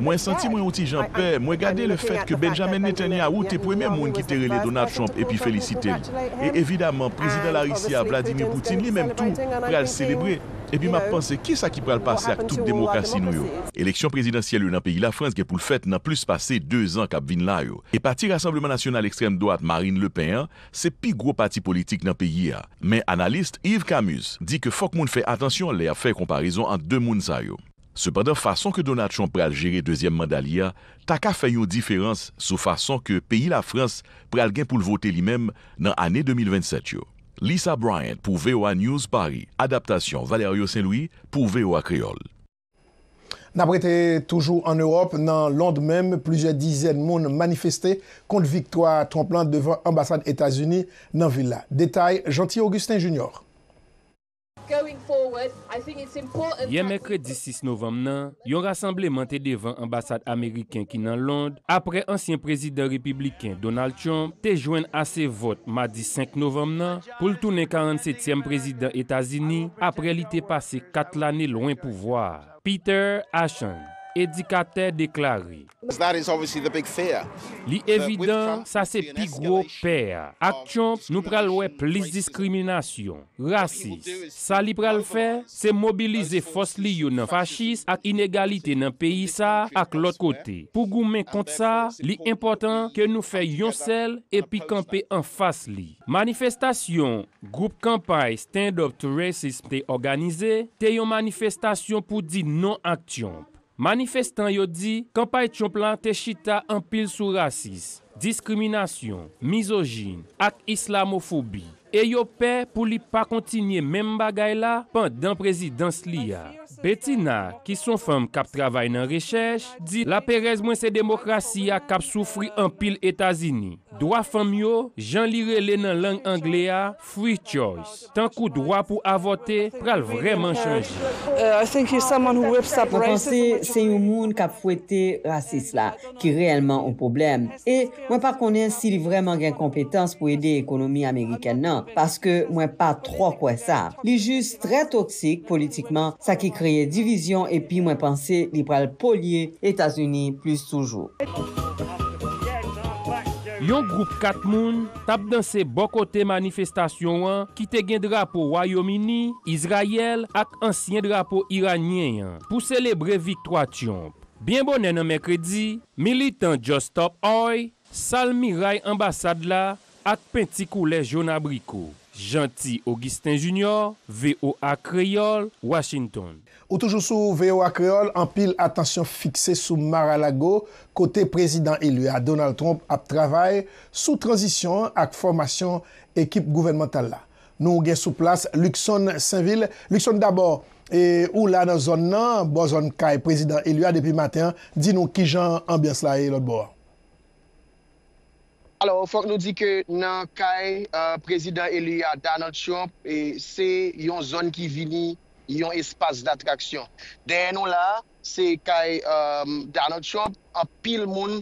Mwen senti mwen outi Jean-Pierre, mwen gade le fèt ke Benjamin Netanyahu te premè moun ki terele Donald Trump epi felisite li. E evidaman, prezident Larissia Vladimir Poutine li menm tou pral celebre epi mwen panse ki sa ki pral pase ak tout demokrasi nou yo. Eleksyon prezidential yo nan peyi la Franske pou l fèt nan plus pase 2 an kap vin la yo. E pati Rassembleman National Extreme Doat Marine Le Pen se pi gro pati politik nan peyi ya. Men analist Yves Camus di ke fok moun fè atensyon le a fè komparison an de moun sa yo. Se predan fason ke Donaldson pral jere deuxième mandalia, taka fayon diferans sou fason ke peyi la Frans pral gen pou l'vote li mem nan ane 2027 yo. Lisa Bryant pou VOA News Paris. Adaptasyon Valerio Saint-Louis pou VOA Creole. Na brete toujou an Europe nan Londe mem, plize dizen moun manifeste kont victwa tromplant devan ambasade Etasuni nan villa. Detay Gentil Augustin Junior. Ye mèkre 16 novem nan, yon rassembleman te devan ambasade Ameriken ki nan Londe, apre ansyen prezident republiken Donald Trump, te jwen a se vot ma 15 novem nan pou l tounen 47e prezident Etasini apre li te pase 4 lane loin pouvoar. Peter Ashan e dikater deklari. Li evidant, sa se pi gro per. Ak chomp, nou pralwe plis diskriminasyon, rasis. Sa li pral fe, se mobilize fos li yon nan fachis ak inegalite nan peyi sa ak lot kote. Pou gou men kont sa, li important ke nou fe yon sel epi kampe an fas li. Manifestasyon, group kampay Stand Up To Racism te organize, te yon manifestasyon pou di non ak chomp. Manifestant yo di, kampay chon plan te chita an pil sou rasis, diskriminasyon, mizogyne ak islamofobi. E yo pe pou li pa kontinye men bagay la pandan prezidans li ya. Bettina, ki son fèm kap travay nan rechèche, di la pèrez mwen se demokrasi a kap soufri an pil Etazini. Dwa fèm yo, jan lirè lè nan lang anglè a, free choice. Tankou dwa pou avote, pral vreman chanji. Euh, mwen pense, se yon moun kap fwete rasis la, ki reèlman ou problem. E, mwen pa konen si li vreman gen kompetans pou ede ekonomi Ameriken nan, paske mwen pa trok wè sa. Li jus trè toksik politikman sa ki kre Preye divizyon epi mwen panse li pral polye Etasuni plis soujou. Yon groupe kat moun tap dan se bokote manifestasyon an ki te gen drapo Wayomini, Izrayel ak ansyen drapo Iranien pou celebre vitwa tiyomp. Bienbonnen an Mekredi, Militan Just Stop Oy, Salmi Ray Ambasadla ak Pentikou Les Jounabriko. Gentil Augustin Junior, VOA Kreyol, Washington. Ou toujou sou VOA Kreyol, anpil atansyon fikse sou Mar-a-Lago, kote prezidant elua Donald Trump ap travay, sou tranzisyon ak formasyon ekip gouvenmantal la. Nou gen sou plas Luxon-Saint-Ville. Luxon dabor, e ou la nan zon nan, bo zon kaj e prezidant elua depi maten, di nou ki jan ambyans la e lot bo an. Fok nou di ke nan kay prezident elu ya Donald Trump se yon zon ki vini yon espase datraksyon. Den nou la, se kay euh, Donald Trump apil moun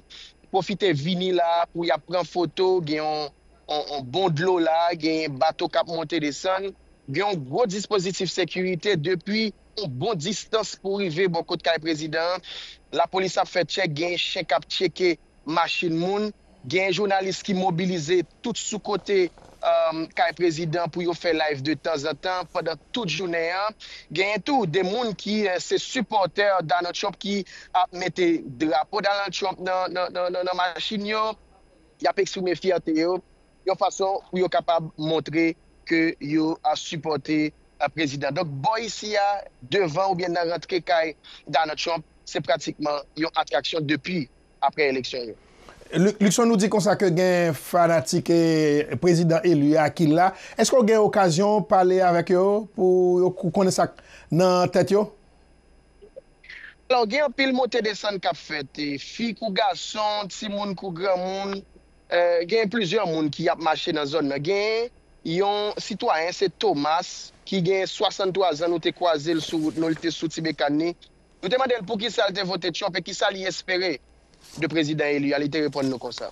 pou fite vini bon bon la pou ya pren foto gen yon bondlo la, gen yon bato kap monte de san. Gen yon gwo dispositif sekurite depi yon bon distans pou rive bokot kay prezident. La polis ap fe tsek gen yon shen kap tseke masin moun gen yon jounalist ki mobilize tout sou kote um, kaj prezident pou yo fe live de tan za tan, padan tout jounen an, gen tou de moun ki euh, se supporter Donald Trump ki ap mette drapo Donald Trump nan masin yo, ya pek sou me fiate yo, yo fason pou yo kapab montre ke yo a supporte euh, prezident. Donk boy si ya devan ou bien nan rentre kaj Donald Trump, se pratikman yon atraksyon depi apre eleksyon yo. Luxon nou di konsa ke gen fanatik e prezidant elu ya akil la. Esko gen okasyon pale avek yo pou konen sa nan tet yo? Gen apil moten de san kap fete. Fi kou gason, ti moun kou gran moun. Euh, gen plizyon moun ki ap mache nan zon. Gen yon sitwaen se Thomas ki gen 63 an ou te kwa zil nou li te sou tibèk ane. Yote mandel pou ki sa te vote tion pe ki sa li espere. De prezidant elu, alite repon nou konsa.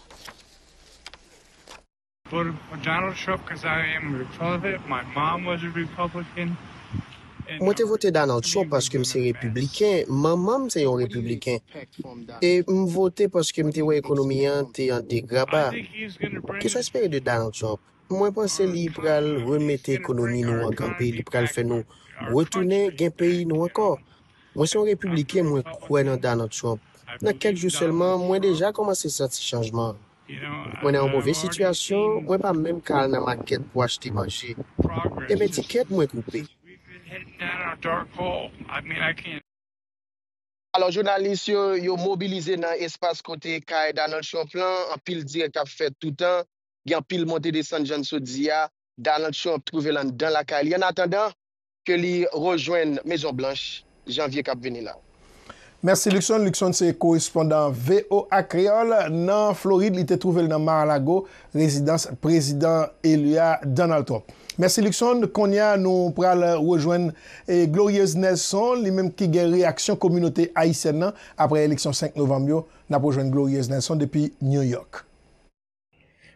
Mwen te vote Donald Trump paske mse republiken, manman mse yon republiken. E m vote paske mte wè ekonomi yon, te yon de graba. Kè sa spere de Donald Trump? Mwen panse liberal, remete ekonomi nou an kan peyi liberal fè nou, wè tounen gen peyi nou akor. Mwen se yon republiken, mwen kwen an Donald Trump. Nan kekjou selman, mwen deja koman se sati chanjman. Mwen an mwovey sityasyon, mwen pa mwen kal nan lanket pou acheti manche. E eh men tiket mwen koupi. Alon jounalis yo mobilize nan espas kote kaye Donald Shop lan, an pil direk ap fet toutan, gen pil monte de San Jansou Diyan, Donald Shop trove lan dan la kaye. Yon atenda ke li rejoen Mezon Blanche janvye kap veni lan. Mersi Luxon, Luxon se korespondant VO Akreol nan Floride li te trouvel nan Mar-a-Lago, rezidans prezident Elia Donaldson. Mersi Luxon, konya nou pral wajwen Glorieuse Nelson li menm ki gen reaksyon kominote Aisyen nan apre eleksyon 5 Novambyo nap wajwen Glorieuse Nelson depi New York.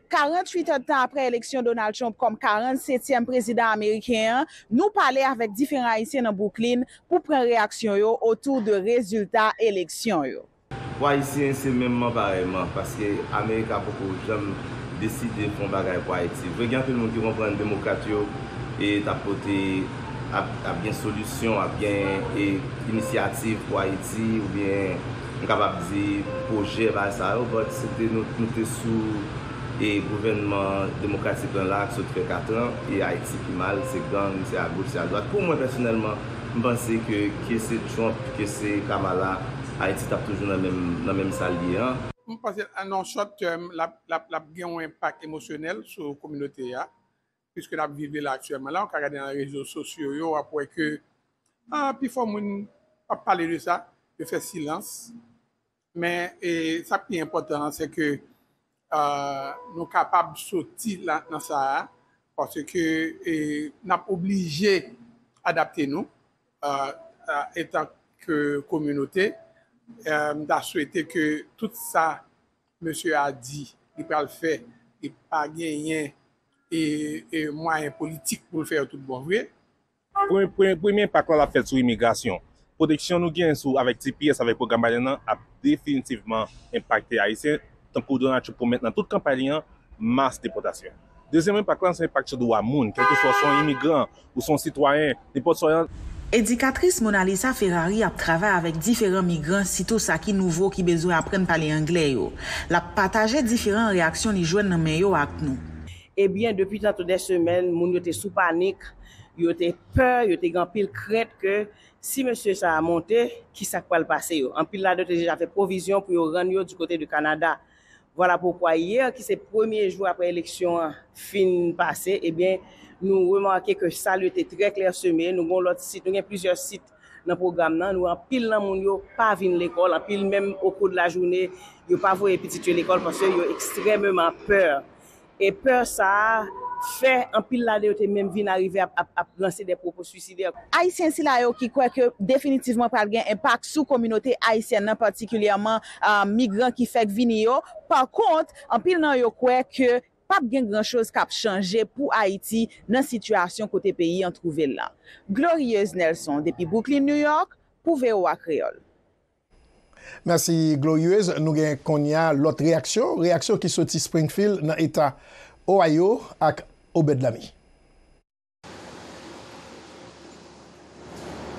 48 an tan apre eleksyon Donald Trump kom 47èm prezident Amerikeyan nou pale avèk diferent Aisyen nan Boukline pou pren reaksyon yo otou de rezultat eleksyon yo. Wou Aisyen se menman vareman, paske Amerika poukou jom deside fon bagay wou Aisyen. Vèk yon fèl moun di ron pran demokat yo et apote ap gen solusyon, ap gen et inisiatif wou Aisyen ou gen mkabab di pou jè vay sa robot. Sè te nou te sou E gouvenman demokrasi plan la, sou tre katran. E Haiti se ki mal, se gang, se agour, se adouat. Pou mwen personelman, mwen panse ke se chon, ke se kamala, Haiti tap toujoun nan menm sa liyan. Mwen panse anonsot, la gen ou impact emosyonel sou kominote ya. Piske la vive la aksyon. Man la, an ka gade nan rejou sosyo yo, apwe ke an pi fò moun, ap pale de sa, yo fè silans. Men, sa pi impotant, se ke nou kapab soti lan sa a pwase ke nap oblije adapte nou etan ke komyonote da swete ke tout sa monsye a di li pral fe li pral genyen e mwayen politik pou le fe ou tout bon vwe Pwen men paklal ap fet sou imigrasyon pwode kishon nou gen sou avèk TPS, avèk Pogamba Renan ap definitivman impakte a isen tanp kou donat chou pou met nan tout kamp a liyan, mas depotasyen. Dezyenmen pak lan seme pak chou do a moun, kèkou sou son imigran ou son sitwayen, depotasyen. Edikatris Mona Lisa Ferrari ap travè avèk diferent migran sito sa ki nouvo ki bezoun apren pali angle yo. La pataje diferent reaksyon li jwen nan men yo ak nou. Ebyen, eh depi tante de semen, moun yo te sou panik, yo te pè, yo te gan pil kred ke si monsen sa a monte, ki sa kwa l'pase yo. An pil la de te je a fè provizyon pou yo ran yo di kote de Kanada. Voilà pourquoi hier, qui c'est premier jour après l'élection fin passée, eh nous remarquons que ça a été très clair semé. Nous avons plusieurs sites dans le programme. Nous n'avons pas vu l'école, même au cours de la journée. Nous n'avons pas vu l'école, parce qu'il y a extrêmement peur. Et peur, ça a... Fè, an pil la yo te menm vin a rive ap lanse de propo suicidè. Haitien si la yo ki kwe ke definitivman pa gen empak sou kominote Haitien nan patikulyaman euh, migrant ki fèk vin yo. Par kont, an pil nan yo kwe ke pap gen gran chos ka ap chanje pou Haiti nan situasyon kote peyi an trouve lan. Glorieuse Nelson, depi Brooklyn, New York, pou veyo ak reol. Mersi, glorieuse. Nou gen konya lot reaksyon. Reaksyon ki soti Springfield nan eta Ohio ak Atlanta. Obèd Lamy.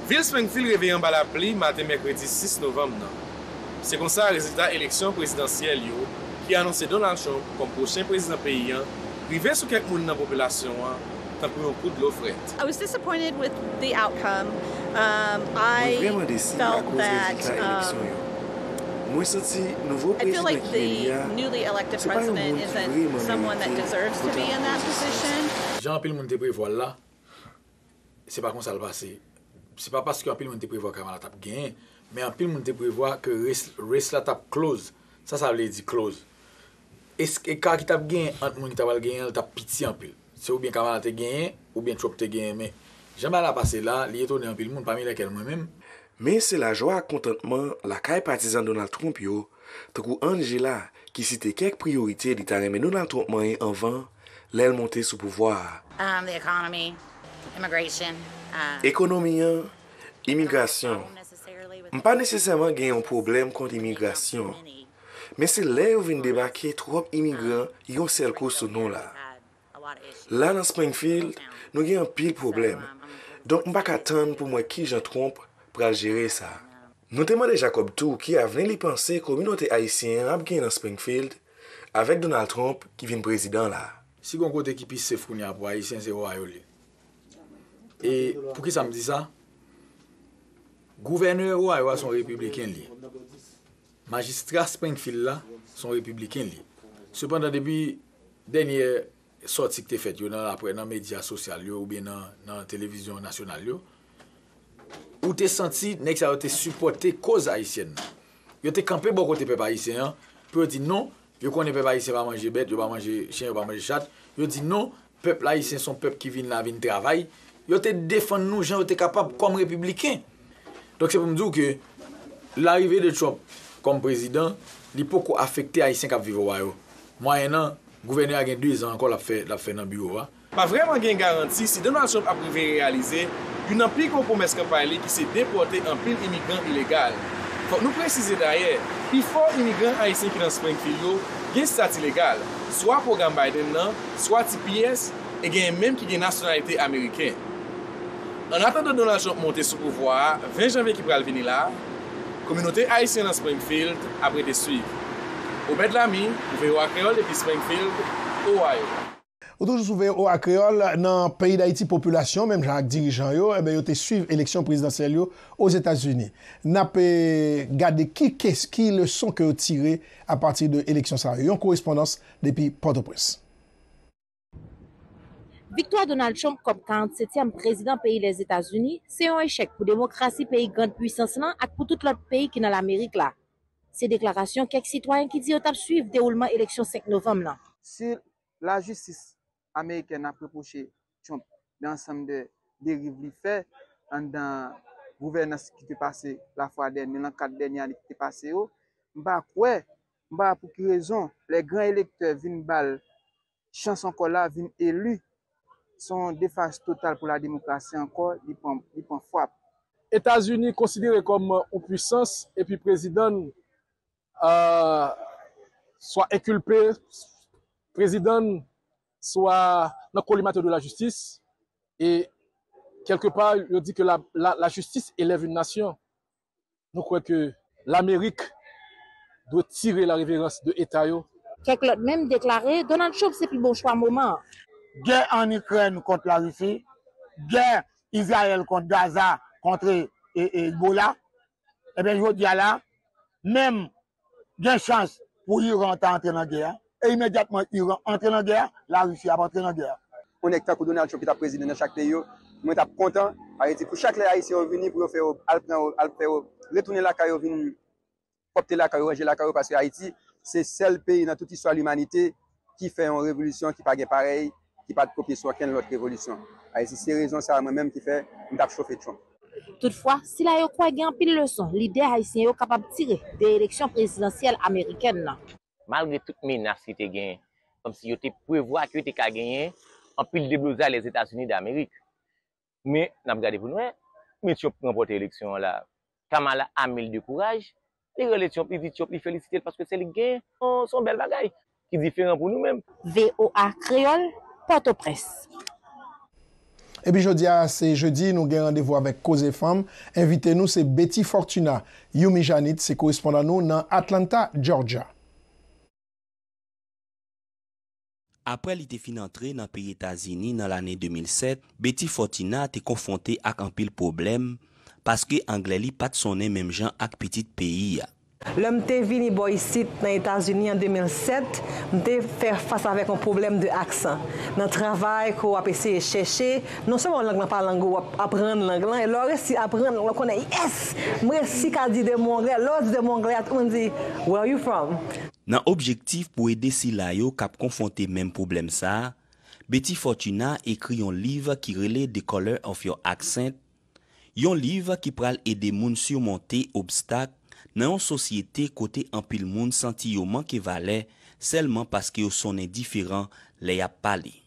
Vil Spengfil reveyon bala pli matè Mekweti 6 Novam nan. Se konsa rezita eleksyon prezidansyèl yo, ki anonsè Donald Trump kom prochèn prezidansyèl peyyan, rive sou kèk moun nan popelasyon an, tan pou yon kou d'lo fret. I was disappointed with the outcome. Um, I felt that... Um, Mwen soti nouvo prejit nan kimen ya, se paran moun jougre moun moun pou ta. Jan apil moun te prevo la, se pa kon sa l pase. Se pa paske apil moun te prevo kamala tap gen, men apil moun te prevo ak res la tap close. Sa sa vle di close. E ka ki tap gen, ant moun ki tabal gen, la tap piti apil. Se ou bien kamala te gen, ou bien trop te gen. Men jan pa la pase la, li eto ne apil moun, pa mi la kel mwen menm. Men se la jwa ak kontantman la kaye patizan Donald Trump yo, te kou Angela ki site kek priorite di taremen nou nan Trump manye anvan lèl monte sou pouvoar. Um, uh, Ekonomiyan, imigrasyon, m pa nesesèman gen yon problem kont imigrasyon, men se lèl ou vin debakye Trump imigran yon selko sou nou la. La nan Springfield, nou gen yon pil problem, donk m bak atan pou mwen ki Jean Trump, aljere sa. Notèman de Jacob Tou ki a venen li panse kominote Haitien ap gen an Springfield avèk Donald Trump ki vin prezident la. Si kon kote ki pis se froun ya pou Haitien se ou a yo li. E pou ki sa m di sa? Gouverneur ou a yo son republiken li. Magistra Springfield la son republiken li. Se pandan debi denye sorti ki te fet yo nan media sosyal yo ou ben nan televizyon nasyonal yo Ou te senti nek sa ou te supporte koz Haitien. Yo te kampe bok ou te pep Haitien. Pe ou ti non, yo konen pep Haitien pa manje bet, yo pa manje chen, yo pa manje chat. Yo ti non, pep Haitien son pep ki vin la vin travay. Yo te defan nou jan ou te kapap kom republiken. Dok se pou mdou ke l'arive de Trump kom prezident li pokou afekte Haitien kap vivo wayo. Moyen nan, gouverneur a gen dwe zan akol ap fe nan biwo wayo. Pa vreman gen garanti, si de nou a Trump ap vive realize... yon nan pi gwo pou meske paile ki se depote an pil imigran ilegal. Fok nou prezize daye, pi fò imigran Aisyen ki nan Springfield yo, gen stat ilegal, swa program Biden nan, swa TPS, e gen menm ki gen nasyonalite Ameriken. An atan do don ajon monte sou pouvwa, 20 janve ki pral vini la, kominote Aisyen lan Springfield apre te suivi. Obed lami, mou veyo akreol epi Springfield, ou ayo. Ou toujou souve ou akreol nan peyi d'Haiti populasyon, menm jan ak dirijan yo, menm eh yo te suiv eleksyon prezidansyel yo ou Zetas Uni. Na pe eh, gade ki kes ki le son ke yo tire a pati de eleksyon sa. Yo yon korespondans depi Port-au-Presse. Victoire Donald Trump kom 47e prezidans peyi les Zetas Uni, se yon echek pou demokrasi peyi gand puysans nan ak pou tout lot peyi ki nan l'Amerik la. Se deklarasyon kek sitwanyen ki di yo tap suiv dehoulman eleksyon 5 novem nan. Se la jistis Ameriken apropoche chonp nan samde deriv li fe an dan gouvenans ki te pase la fwa den, nan kat den yan ki te pase yo, mba kwe mba pou ki rezon, le gran elektor vin bal, chans anko la vin elu son defas total pou la demokrasi anko, di pon fwa Etasuni konsidere kom ou pwisans epi prezidane euh, a swa ekulpe prezidane Swa nan kolimate de la justis, e kelke pa yon di ke la justis eleve yon nasyon. Nou kwen ke l'Amerik dwe tire la reverans de etay yo. Kèk lòt mèm deklarè, Donald Trump se pli bon chwa mouman. Gè an ikren kont la russi, gè Israel kont Gaza, kontre e Gboula, e eh ben jwòt gè la, mèm gè chans pou yon renta an tenan gè ya. e imediatman yon rentre nan der, la russi ap rentre nan der. On ek takou donan chok ki ta prezidene chak te yo, mwen tap kontan, a eti pou chak le a eti yo vini pou yo feyo alp nan alp te yo, retounen la kaya yo vini, popte la kaya yo, reje la kaya yo, paske a eti, se sel peyi nan touti swa l'umanite ki fe yon revolusyon, ki pa ge parey, ki pa kopye swa ken lot revolusyon. A eti se rezon, se a mwen menm ki fe, mdap chofet chon. Toutfwa, si la yo kwa gen pin le son, lide a eti yo kapab tire de eleksyon prezidentiel ameriken nan. Malre tout menas ki te gen, kom si yo te prevoa ki yo te ka genyen, anpil debloza les Etats-Unis d'Amerik. Men, nanm gade pou nouen, eh, men tiyo prempote eleksyon la. Kama la amel de kouraj, e rele tiyo prizit, tiyo prizit felisite paske se li gen son bel bagay, ki diferan pou nou men. VOA Kreyol, Porto Presse. Ebi jodi a, se jodi nou gen randevo avèk koze fam, evite nou se Betty Fortuna, Yumi Janit se koresponda nou nan Atlanta, Georgia. apre li te finantre nan peyi Etasini nan l ane 2007, Betty Fortuna te konfonte ak anpil problem, paske Angleli pat sonen menm jan ak petit peyi ya. Le mte vini bo yisit nan Etasini an 2007, mte fèr fasa vek an problem de aksan. Nan travay ko apese cheche, non seman langlan pa langlan, wap apren langlan, lor si apren langlan konen yes, mre si kadi de mwongle, lor di de mwongle, ati mwen di where are you from? Nan objektif pou ede si la yo kap konfonte menm problem sa, Betty Fortuna ekri yon liv ki rele de Color of Your Accent. Yon liv ki pral ede moun surmonte obstak nan yon sosyete kote ampil moun santi yo manke vale selman paske yo sonen diferan le ya pali.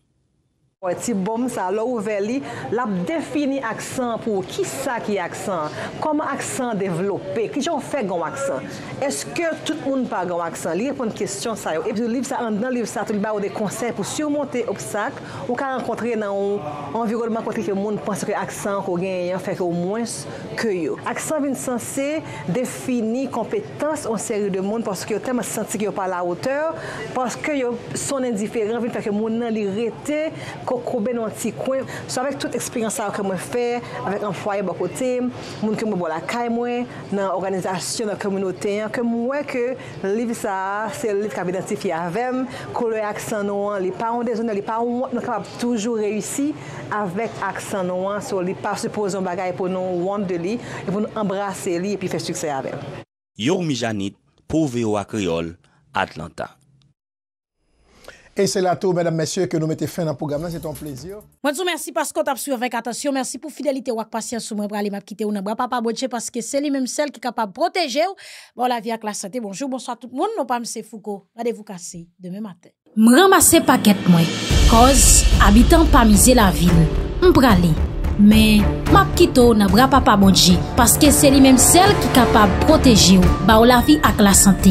Ti bom sa, la ou veli, la defini aksan pou ki sa ki aksan, koman aksan devlope, ki joun fek goun aksan. Eske tout moun pa goun aksan? Li repon kestyon sa yo. Epi yo liv sa an dan, liv sa atoun, ba ou de konsey pou surmonte op sak, ou ka renkontre nan ou, envirolman kontre ki moun pense ki aksan ko genyen, fek yo mwens ke yo. Aksan vin sanse, defini kompetans on seri de moun, paske yo tem a senti ki yo pa la oteur, paske yo son indiferent, vin fek yo moun nan li retey, pou koube nou an ti kwen, sou avèk tout eksperyansa wè kè mwen fè, avèk an fwaye bò kote, moun kè mwen bò la kè mwen, nan organizasyon an kè mwen ote, an kè mwen wè kè liv sa, se liv kè ap identifi avèm, kou le aksan nou an li pa, ou de zonè li pa, ou nou kapap toujou reysi, avèk aksan nou an, sou li pa, se pou zon bagay pou nou wande li, e pou nou embrase li, epi fè suksè avèm. Yor mi janit pou ve wakriol Atlanta. Et c'est là tout, mesdames, messieurs, que nous mettons fin dans le programme. C'est un plaisir. Moi, je vous parce qu'on t'a suivi avec attention. Merci pour fidélité ou patience. Moi, je vous remercie ou pas papa parce que c'est lui-même celle qui est capable de protéger. Bon, la vie avec la santé. Bonjour, bonsoir tout le monde. Non pas M. Foucault. Rendez-vous cassé demain matin. Je ramasse paquet, moi. Cause, habitant pas miser la ville. Je mais map Mais je vous remercie parce que c'est lui-même menm qui est qui de protéger ou bah, la vie à la santé.